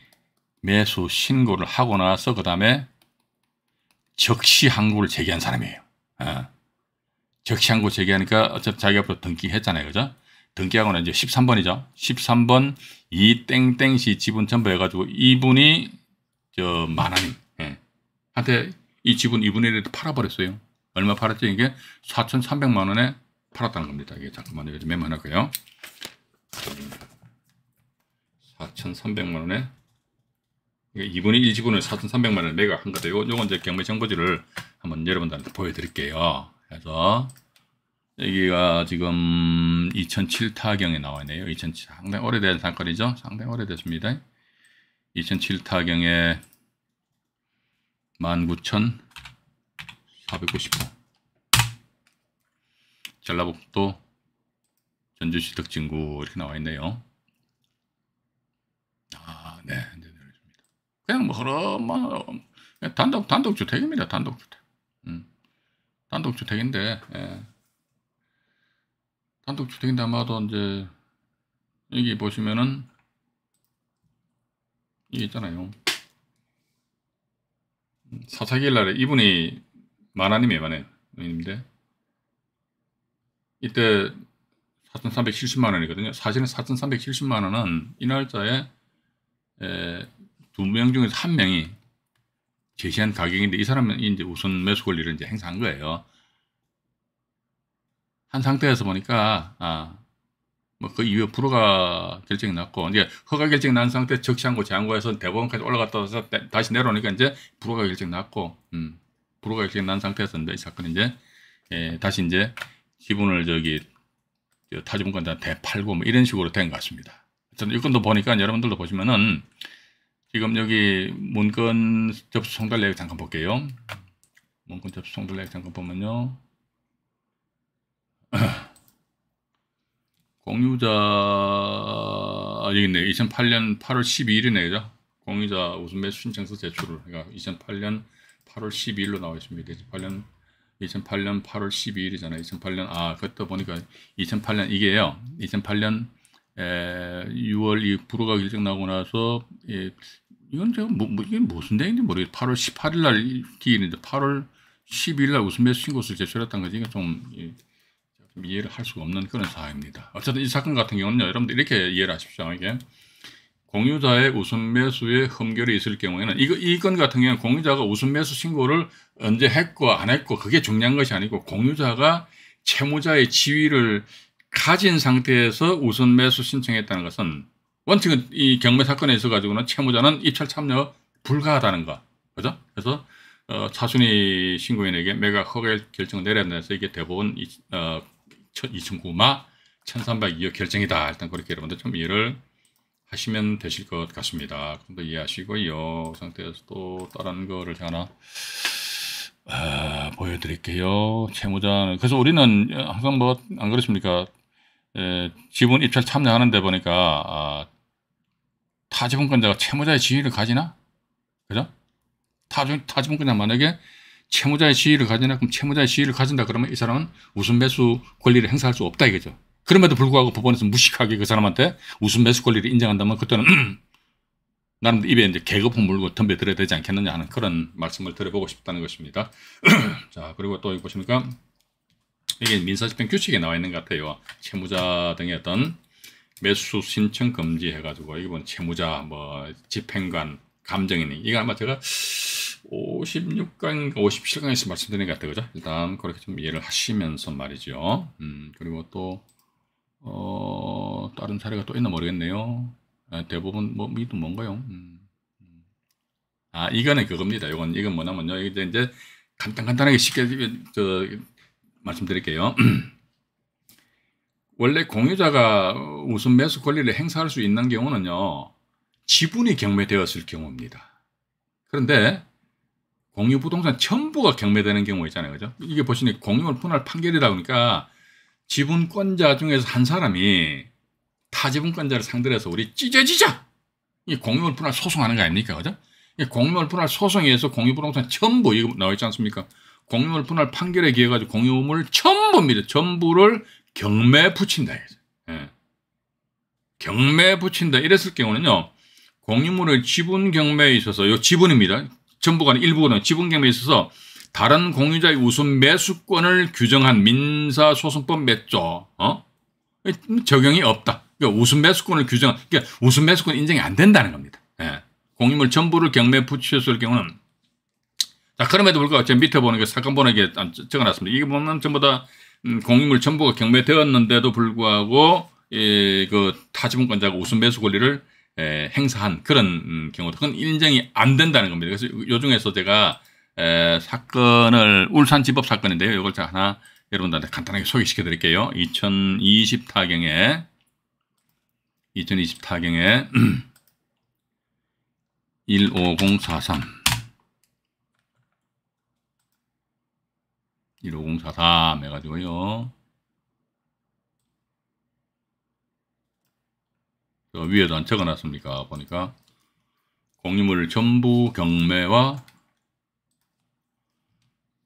매수 신고를 하고 나서 그 다음에 적시 항구를 제기한 사람이에요. 예. 적시 항고 제기하니까 어차피 자기 앞으로 등기했잖아요. 그죠? 등기하고 는 이제 13번이죠. 13번 이 땡땡시 지분 전부 해가지고 이분이 저 만하님 예. 한테 이 지분 2분의 1을 팔아버렸어요. 얼마 팔았죠? 이게 4,300만 원에 팔았다는 겁니다. 이게 잠깐만요. 좀메모해놓을요 4,300만 원에 2분의 1 지분을 4,300만 원에 매각한 거죠. 요건, 요건 이제 경매 정보지를 한번 여러분들한테 보여드릴게요. 그래서 여기가 지금 2007 타경에 나와 있네요. 2007 상당히 오래된 상권이죠. 상당히 오래됐습니다. 2007 타경에 19,495 전라북도 전주시 덕진구 이렇게 나와 있네요. 아, 네. 네, 네 그냥 뭐, 그럼, 뭐, 단독, 단독주택입니다. 단독주택. 음. 단독주택인데, 예. 단독주택인데 아마도 이제, 여기 보시면은, 이게 있잖아요. 사사기일 날에 이분이 만화님이 만에 인데 이때 4,370만 원이거든요. 사실은 4,370만 원은 이 날짜에 두 명 중에서 한 명이 제시한 가격인데 이 사람은 이제 우선 매수 권리를 이제 행사한 거예요. 한 상태에서 보니까 아, 뭐 그 이후에 불허가 결정이 났고 이제 허가 결정이 난 상태 적시한고 재한고에서 대법원까지 올라갔다 해서 다시 내려오니까 이제 불허가 결정이 났고 음, 불허가 결정이 난상태였는데이 사건이 이제 예, 다시 이제 기분을 저기 타지분권자대 팔고 뭐 이런 식으로 된 것 같습니다. 저는 이건도 보니까 여러분들도 보시면은 지금 여기 문건 접수 송달 내역 잠깐 볼게요. 문건 접수 송달 내역 잠깐 보면요. 공유자 여기네 2008년 8월 12일이네 그 공유자 우선 매수 신청서 제출을 그러니까 2008년 8월 12일로 나와 있습니다. 2008년 2008년 8월 12일이잖아요. 2008년 아 그때 보니까 2008년 이게요. 2008년 에, 6월 이 불허가 결정 나고 나서 예, 이건 제가 뭐, 뭐 이게 무슨 내용인지 모르겠어요. 8월 18일 날 기일인데 8월 12일 날 우선 매수 신고서 제출했다는 거지. 그러니까 좀 예, 이해를 할 수가 없는 그런 사항입니다. 어쨌든 이 사건 같은 경우는요, 여러분들 이렇게 이해를 하십시오. 이게 공유자의 우선 매수에 흠결이 있을 경우에는 이거 이건 같은 경우는 공유자가 우선 매수 신고를 언제 했고 안 했고 그게 중요한 것이 아니고 공유자가 채무자의 지위를 가진 상태에서 우선 매수 신청했다는 것은 원칙은 이 경매 사건에 있어 가지고는 채무자는 입찰 참여 불가하다는 거. 그죠? 그래서 어, 차순위 신고인에게 매각 허가 결정을 내렸면서 이게 대법원 이, 어, 2,009마 1,302억 결정이다. 일단 그렇게 여러분들 좀 이해를 하시면 되실 것 같습니다. 좀더 이해하시고요. 상태에서 또 다른 거를 하나 아, 보여드릴게요. 채무자는 그래서 우리는 항상 뭐 안 그렇습니까? 에, 예, 지분 입찰 참여하는데 보니까 아, 타지분권자가 채무자의 지위를 가지나? 그죠? 타지분권자 만약에 채무자의 지위를 가지냐? 그럼 채무자의 지위를 가진다 그러면 이 사람은 우선매수 권리를 행사할 수 없다 이거죠. 그럼에도 불구하고 법원에서 무식하게 그 사람한테 우선매수 권리를 인정한다면 그때는 나름 입에 이제 개거품 물고 덤벼들어야 되지 않겠느냐 하는 그런 말씀을 드려보고 싶다는 것입니다. 자, 그리고 또보십니까 이게 민사집행 규칙에 나와 있는 것 같아요. 채무자 등의 어떤 매수 신청 금지해가지고 이번 채무자 뭐 집행관 감정이니 이거 아마 제가 56강, 57강에서 말씀드린 것 같아요. 그죠? 일단 그렇게 좀 이해를 하시면서 말이죠. 음, 그리고 또, 어, 다른 사례가 또 있나 모르겠네요. 아, 대부분, 뭐, 이도 뭔가요? 음, 음. 아, 이거는 그겁니다. 이건, 이건 뭐냐면요. 이제, 이제 간단, 간단하게 쉽게, 저, 말씀드릴게요. 원래 공유자가 우선 매수 권리를 행사할 수 있는 경우는요. 지분이 경매되었을 경우입니다. 그런데 공유 부동산 전부가 경매되는 경우 있잖아요. 그죠? 이게 보시니 공유물 분할 판결이다 보니까 지분권자 중에서 한 사람이 타 지분권자를 상대로 해서 우리 찢어지자! 이 공유물 분할 소송하는 거 아닙니까? 그죠? 이 공유물 분할 소송에서 공유 부동산 전부 이거 나와 있지 않습니까? 공유물 분할 판결에 기해 가지고 공유물 전부입니다. 전부를 경매 붙인다. 예. 경매 붙인다. 이랬을 경우는요. 공유물의 지분 경매에 있어서 요 지분입니다. 전부가 일부는 지분 경매에 있어서 다른 공유자의 우선 매수권을 규정한 민사소송법 몇 조 어? 적용이 없다. 그러니까 우선 매수권을 규정, 그러니까 우선 매수권 인정이 안 된다는 겁니다. 예. 공유물 전부를 경매 붙였을 경우는 자 그럼에도 불구하고 제가 밑에 보는 게 사건 번역에 적어놨습니다. 이게 보면 전부 다 음, 공유물 전부가 경매되었는데도 불구하고 예, 그 타지분권자가 우선 매수 권리를 에, 행사한 그런 음, 경우도 그건 인정이 안 된다는 겁니다. 그래서 요 중에서 제가 에, 사건을 울산 집업 사건인데요. 이걸 제가 하나 여러분들한테 간단하게 소개시켜 드릴게요. 2020 타경에 2020 타경에 15043 15043 해가지고요. 어, 위에도 안 적어놨습니까? 보니까 공유물 전부 경매와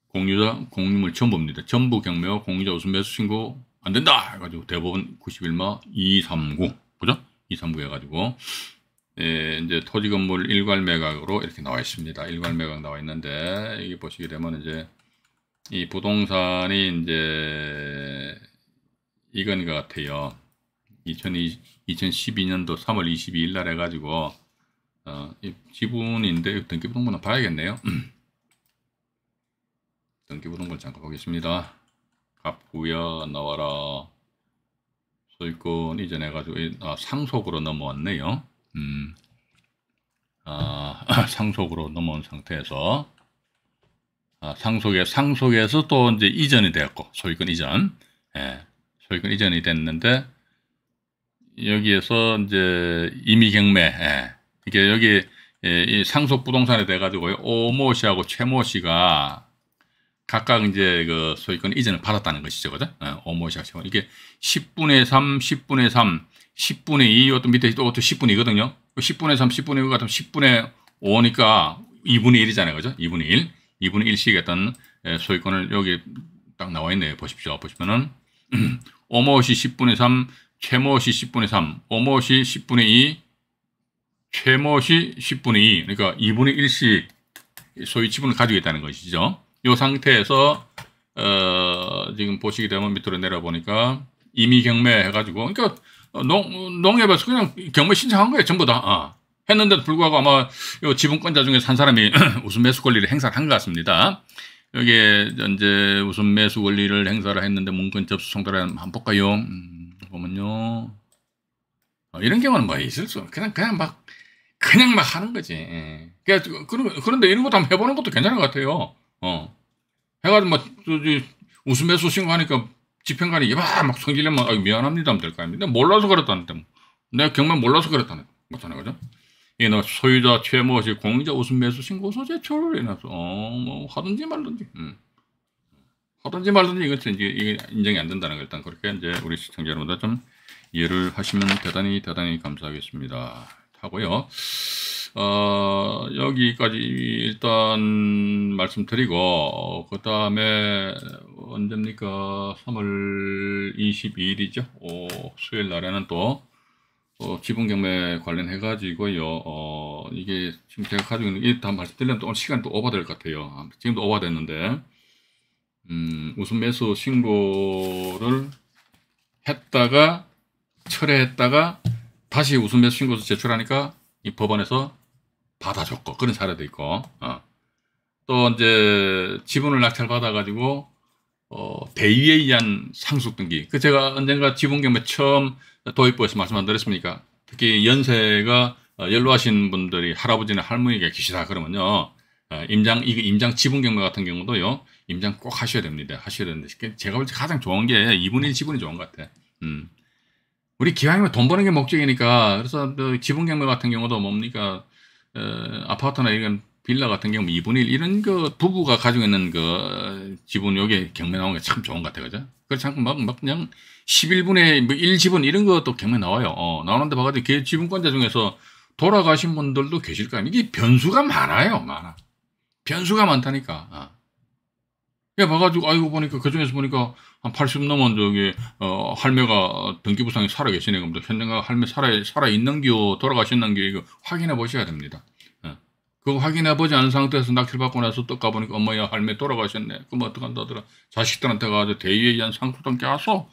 공유자 공유물 전부입니다. 전부 경매와 공유자 우선 매수 신고 안 된다 해가지고 대법원 91마 239 그죠? 239 해가지고 예, 이제 토지 건물 일괄 매각으로 이렇게 나와 있습니다. 일괄 매각 나와 있는데 이게 보시게 되면 이제 이 부동산이 이제 이건 것 같아요. 2020 2012년도 3월 22일 날 해가지고 어, 지분인데 등기부등본을 봐야겠네요. 등기부등본 잠깐 보겠습니다. 갑부여 나와라. 소유권 이전해가지고 아, 상속으로 넘어왔네요. 음, 아, 상속으로 넘어온 상태에서 아, 상속에 상속에서 또 이제 이전이 되었고 소유권 이전, 예, 소유권 이전이 됐는데 여기에서 이제 임의 경매 예. 이게 그러니까 여기 예, 이 상속 부동산에 돼 가지고 오모 씨하고 최모 씨가 각각 이제 그 소유권 이전을 받았다는 것이죠. 그죠? 예, 오모 씨하고 최모 이게 10분의 3, 10분의 3, 10분의 2, 또 밑에 또, 10분이거든요. 10분의 그 3, 10분의 2 같으면 10분의 5니까 2분의 1이잖아요. 그죠? 2분의 1. 2분의 1씩 했던 예, 소유권을 여기 딱 나와 있네요. 보십시오. 보시면은 오모씨 10분의 3, 최모시 10분의 3, 오모시 10분의 2, 최모시 10분의 2, 그러니까 2분의 1씩 소위 지분을 가지고 있다는 것이죠. 이 상태에서 어, 지금 보시게 되면 밑으로 내려보니까 이미 경매 해가지고 그러니까 농, 농협에서 그냥 경매 신청한 거예요. 전부 다. 아, 했는데도 불구하고 아마 요 지분권자 중에서 사람이 우선 매수 권리를 행사한것 같습니다. 여기에 이제 우선 매수 권리를 행사를 했는데 문건 접수 송달한 한번 볼까요? 음. 보면요. 어, 이런 경우는 뭐 있을 수 그냥 그냥 막 그냥 막 하는 거지. 예. 그러니까 그, 그런 그런데 이런 것도 한번 해보는 것도 괜찮은 것 같아요. 어 해가지고 뭐 웃음에서 신고하니까 집행관이 야막 성질내면 아, 미안합니다 하면 될거 아닙니까? 몰라서 그랬다는데 뭐. 내가 경만 몰라서 그랬다는 거잖아요, 그죠? 이너 예, 소유자 채무 없 공의자 웃음 매수 신고서 제출을 해놔서 어, 뭐 하든지 말든지. 음. 어떤지 말든지 이것은 이제 인정이 안 된다는 거 일단 그렇게 이제 우리 시청자 여러분들 좀 이해를 하시면 대단히 대단히 감사하겠습니다. 하고요. 어, 여기까지 일단 말씀드리고, 어, 그 다음에 언제입니까? 3월 22일이죠. 오, 수요일 날에는 또, 어, 지분 경매 관련해가지고요, 어, 이게 지금 제가 가지고 있는, 일단 말씀드리면 또 오늘 시간 또 오버될 것 같아요. 아, 지금도 오버됐는데, 음, 우선 매수 신고를 했다가 철회했다가 다시 우선 매수 신고서 제출하니까 이 법원에서 받아줬고 그런 사례도 있고 어. 또 이제 지분을 낙찰받아가지고 어, 대위에 의한 상속 등기 그 제가 언젠가 지분 경매 처음 도입부에서 말씀 안 드렸습니까? 특히 연세가 연로하신 분들이 할아버지나 할머니가 계시다 그러면요 어, 임장 이 임장 지분 경매 같은 경우도요 임장 꼭 하셔야 됩니다. 하셔야 되는데 제가 볼 때 가장 좋은 게 2분의 1 지분이 좋은 것 같아. 음. 우리 기왕이면 돈 버는 게 목적이니까 그래서 지분 경매 같은 경우도 뭡니까 어, 아파트나 이런 빌라 같은 경우 2분의 1 이런 그 부부가 가지고 있는 그 지분 요게 경매 나오는 게 참 좋은 것같아 그죠? 그렇지 막, 막 그냥 11분의 뭐 1지분 이런 것도 경매 나와요. 어, 나오는데 봐가지고 그 지분권자 중에서 돌아가신 분들도 계실 거아니에요 이게 변수가 많아요. 많아. 변수가 많다니까. 어. 예, 봐가지고, 아이고, 보니까, 그 중에서 보니까, 한 80 넘은 저기, 어, 할매가 등기부상에 살아 계시네. 그럼 현장가 할매 살아, 살아있는기요, 돌아가셨는기요, 이거 확인해 보셔야 됩니다. 예. 그거 확인해 보지 않은 상태에서 낙찰받고 나서 또 가보니까, 엄마야, 할매 돌아가셨네. 그럼 어떡한다더라. 하 자식들한테 가서 대위에 의한 상속당 깨서,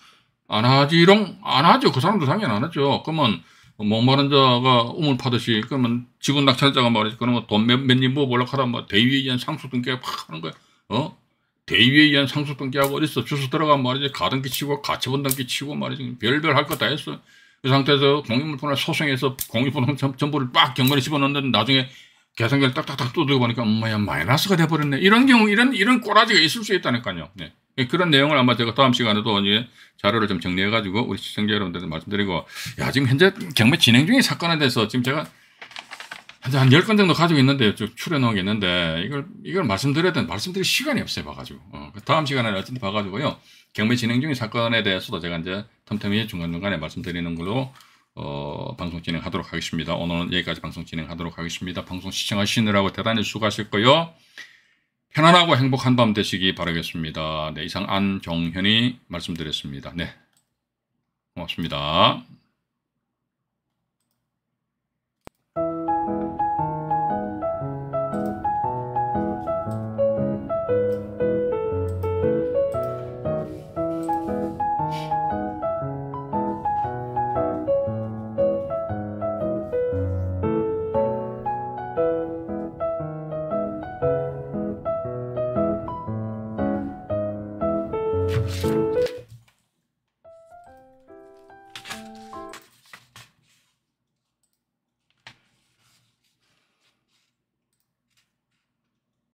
안 하지롱? 안 하죠. 그 사람도 당연히 안 하죠. 그러면, 목마른 자가 우물 파듯이, 그러면 직원 낙찰자가 말이지, 그러면 돈 몇, 몇입 뭐, 아보려고 하다, 뭐, 대위에 의한 상속등 깨팍 하는 거야. 어? 대위에 의한 상속등기하고 어디서 주소 들어가면 말이지 가등기 치고 가처분등기 치고 말이지 별별 할거 다 했어. 그 상태에서 공익물품을 소송해서 공익물품 전부를 빡경매를 집어넣는데 나중에 계산기를 딱딱딱 두드려 보니까 엄마야 마이너스가 돼버렸네. 이런 경우 이런 이런 꼬라지가 있을 수 있다니까요. 네. 예, 그런 내용을 아마 제가 다음 시간에도 이제 자료를 좀 정리해가지고 우리 시청자 여러분들한테 말씀드리고 야 지금 현재 경매 진행 중인 사건에 대해서 지금 제가 한 10건 정도 가지고 있는데, 쭉출연하은 있는데, 이걸, 이걸 말씀드려야 되는 말씀드릴 시간이 없어요, 봐가지고. 어, 그 다음 시간에 어쨌든 봐가지고요. 경매 진행 중인 사건에 대해서도 제가 이제 틈틈이 중간중간에 말씀드리는 걸로, 어, 방송 진행하도록 하겠습니다. 오늘은 여기까지 방송 진행하도록 하겠습니다. 방송 시청하시느라고 대단히 수고하셨고요. 편안하고 행복한 밤 되시기 바라겠습니다. 네, 이상 안정현이 말씀드렸습니다. 네. 고맙습니다.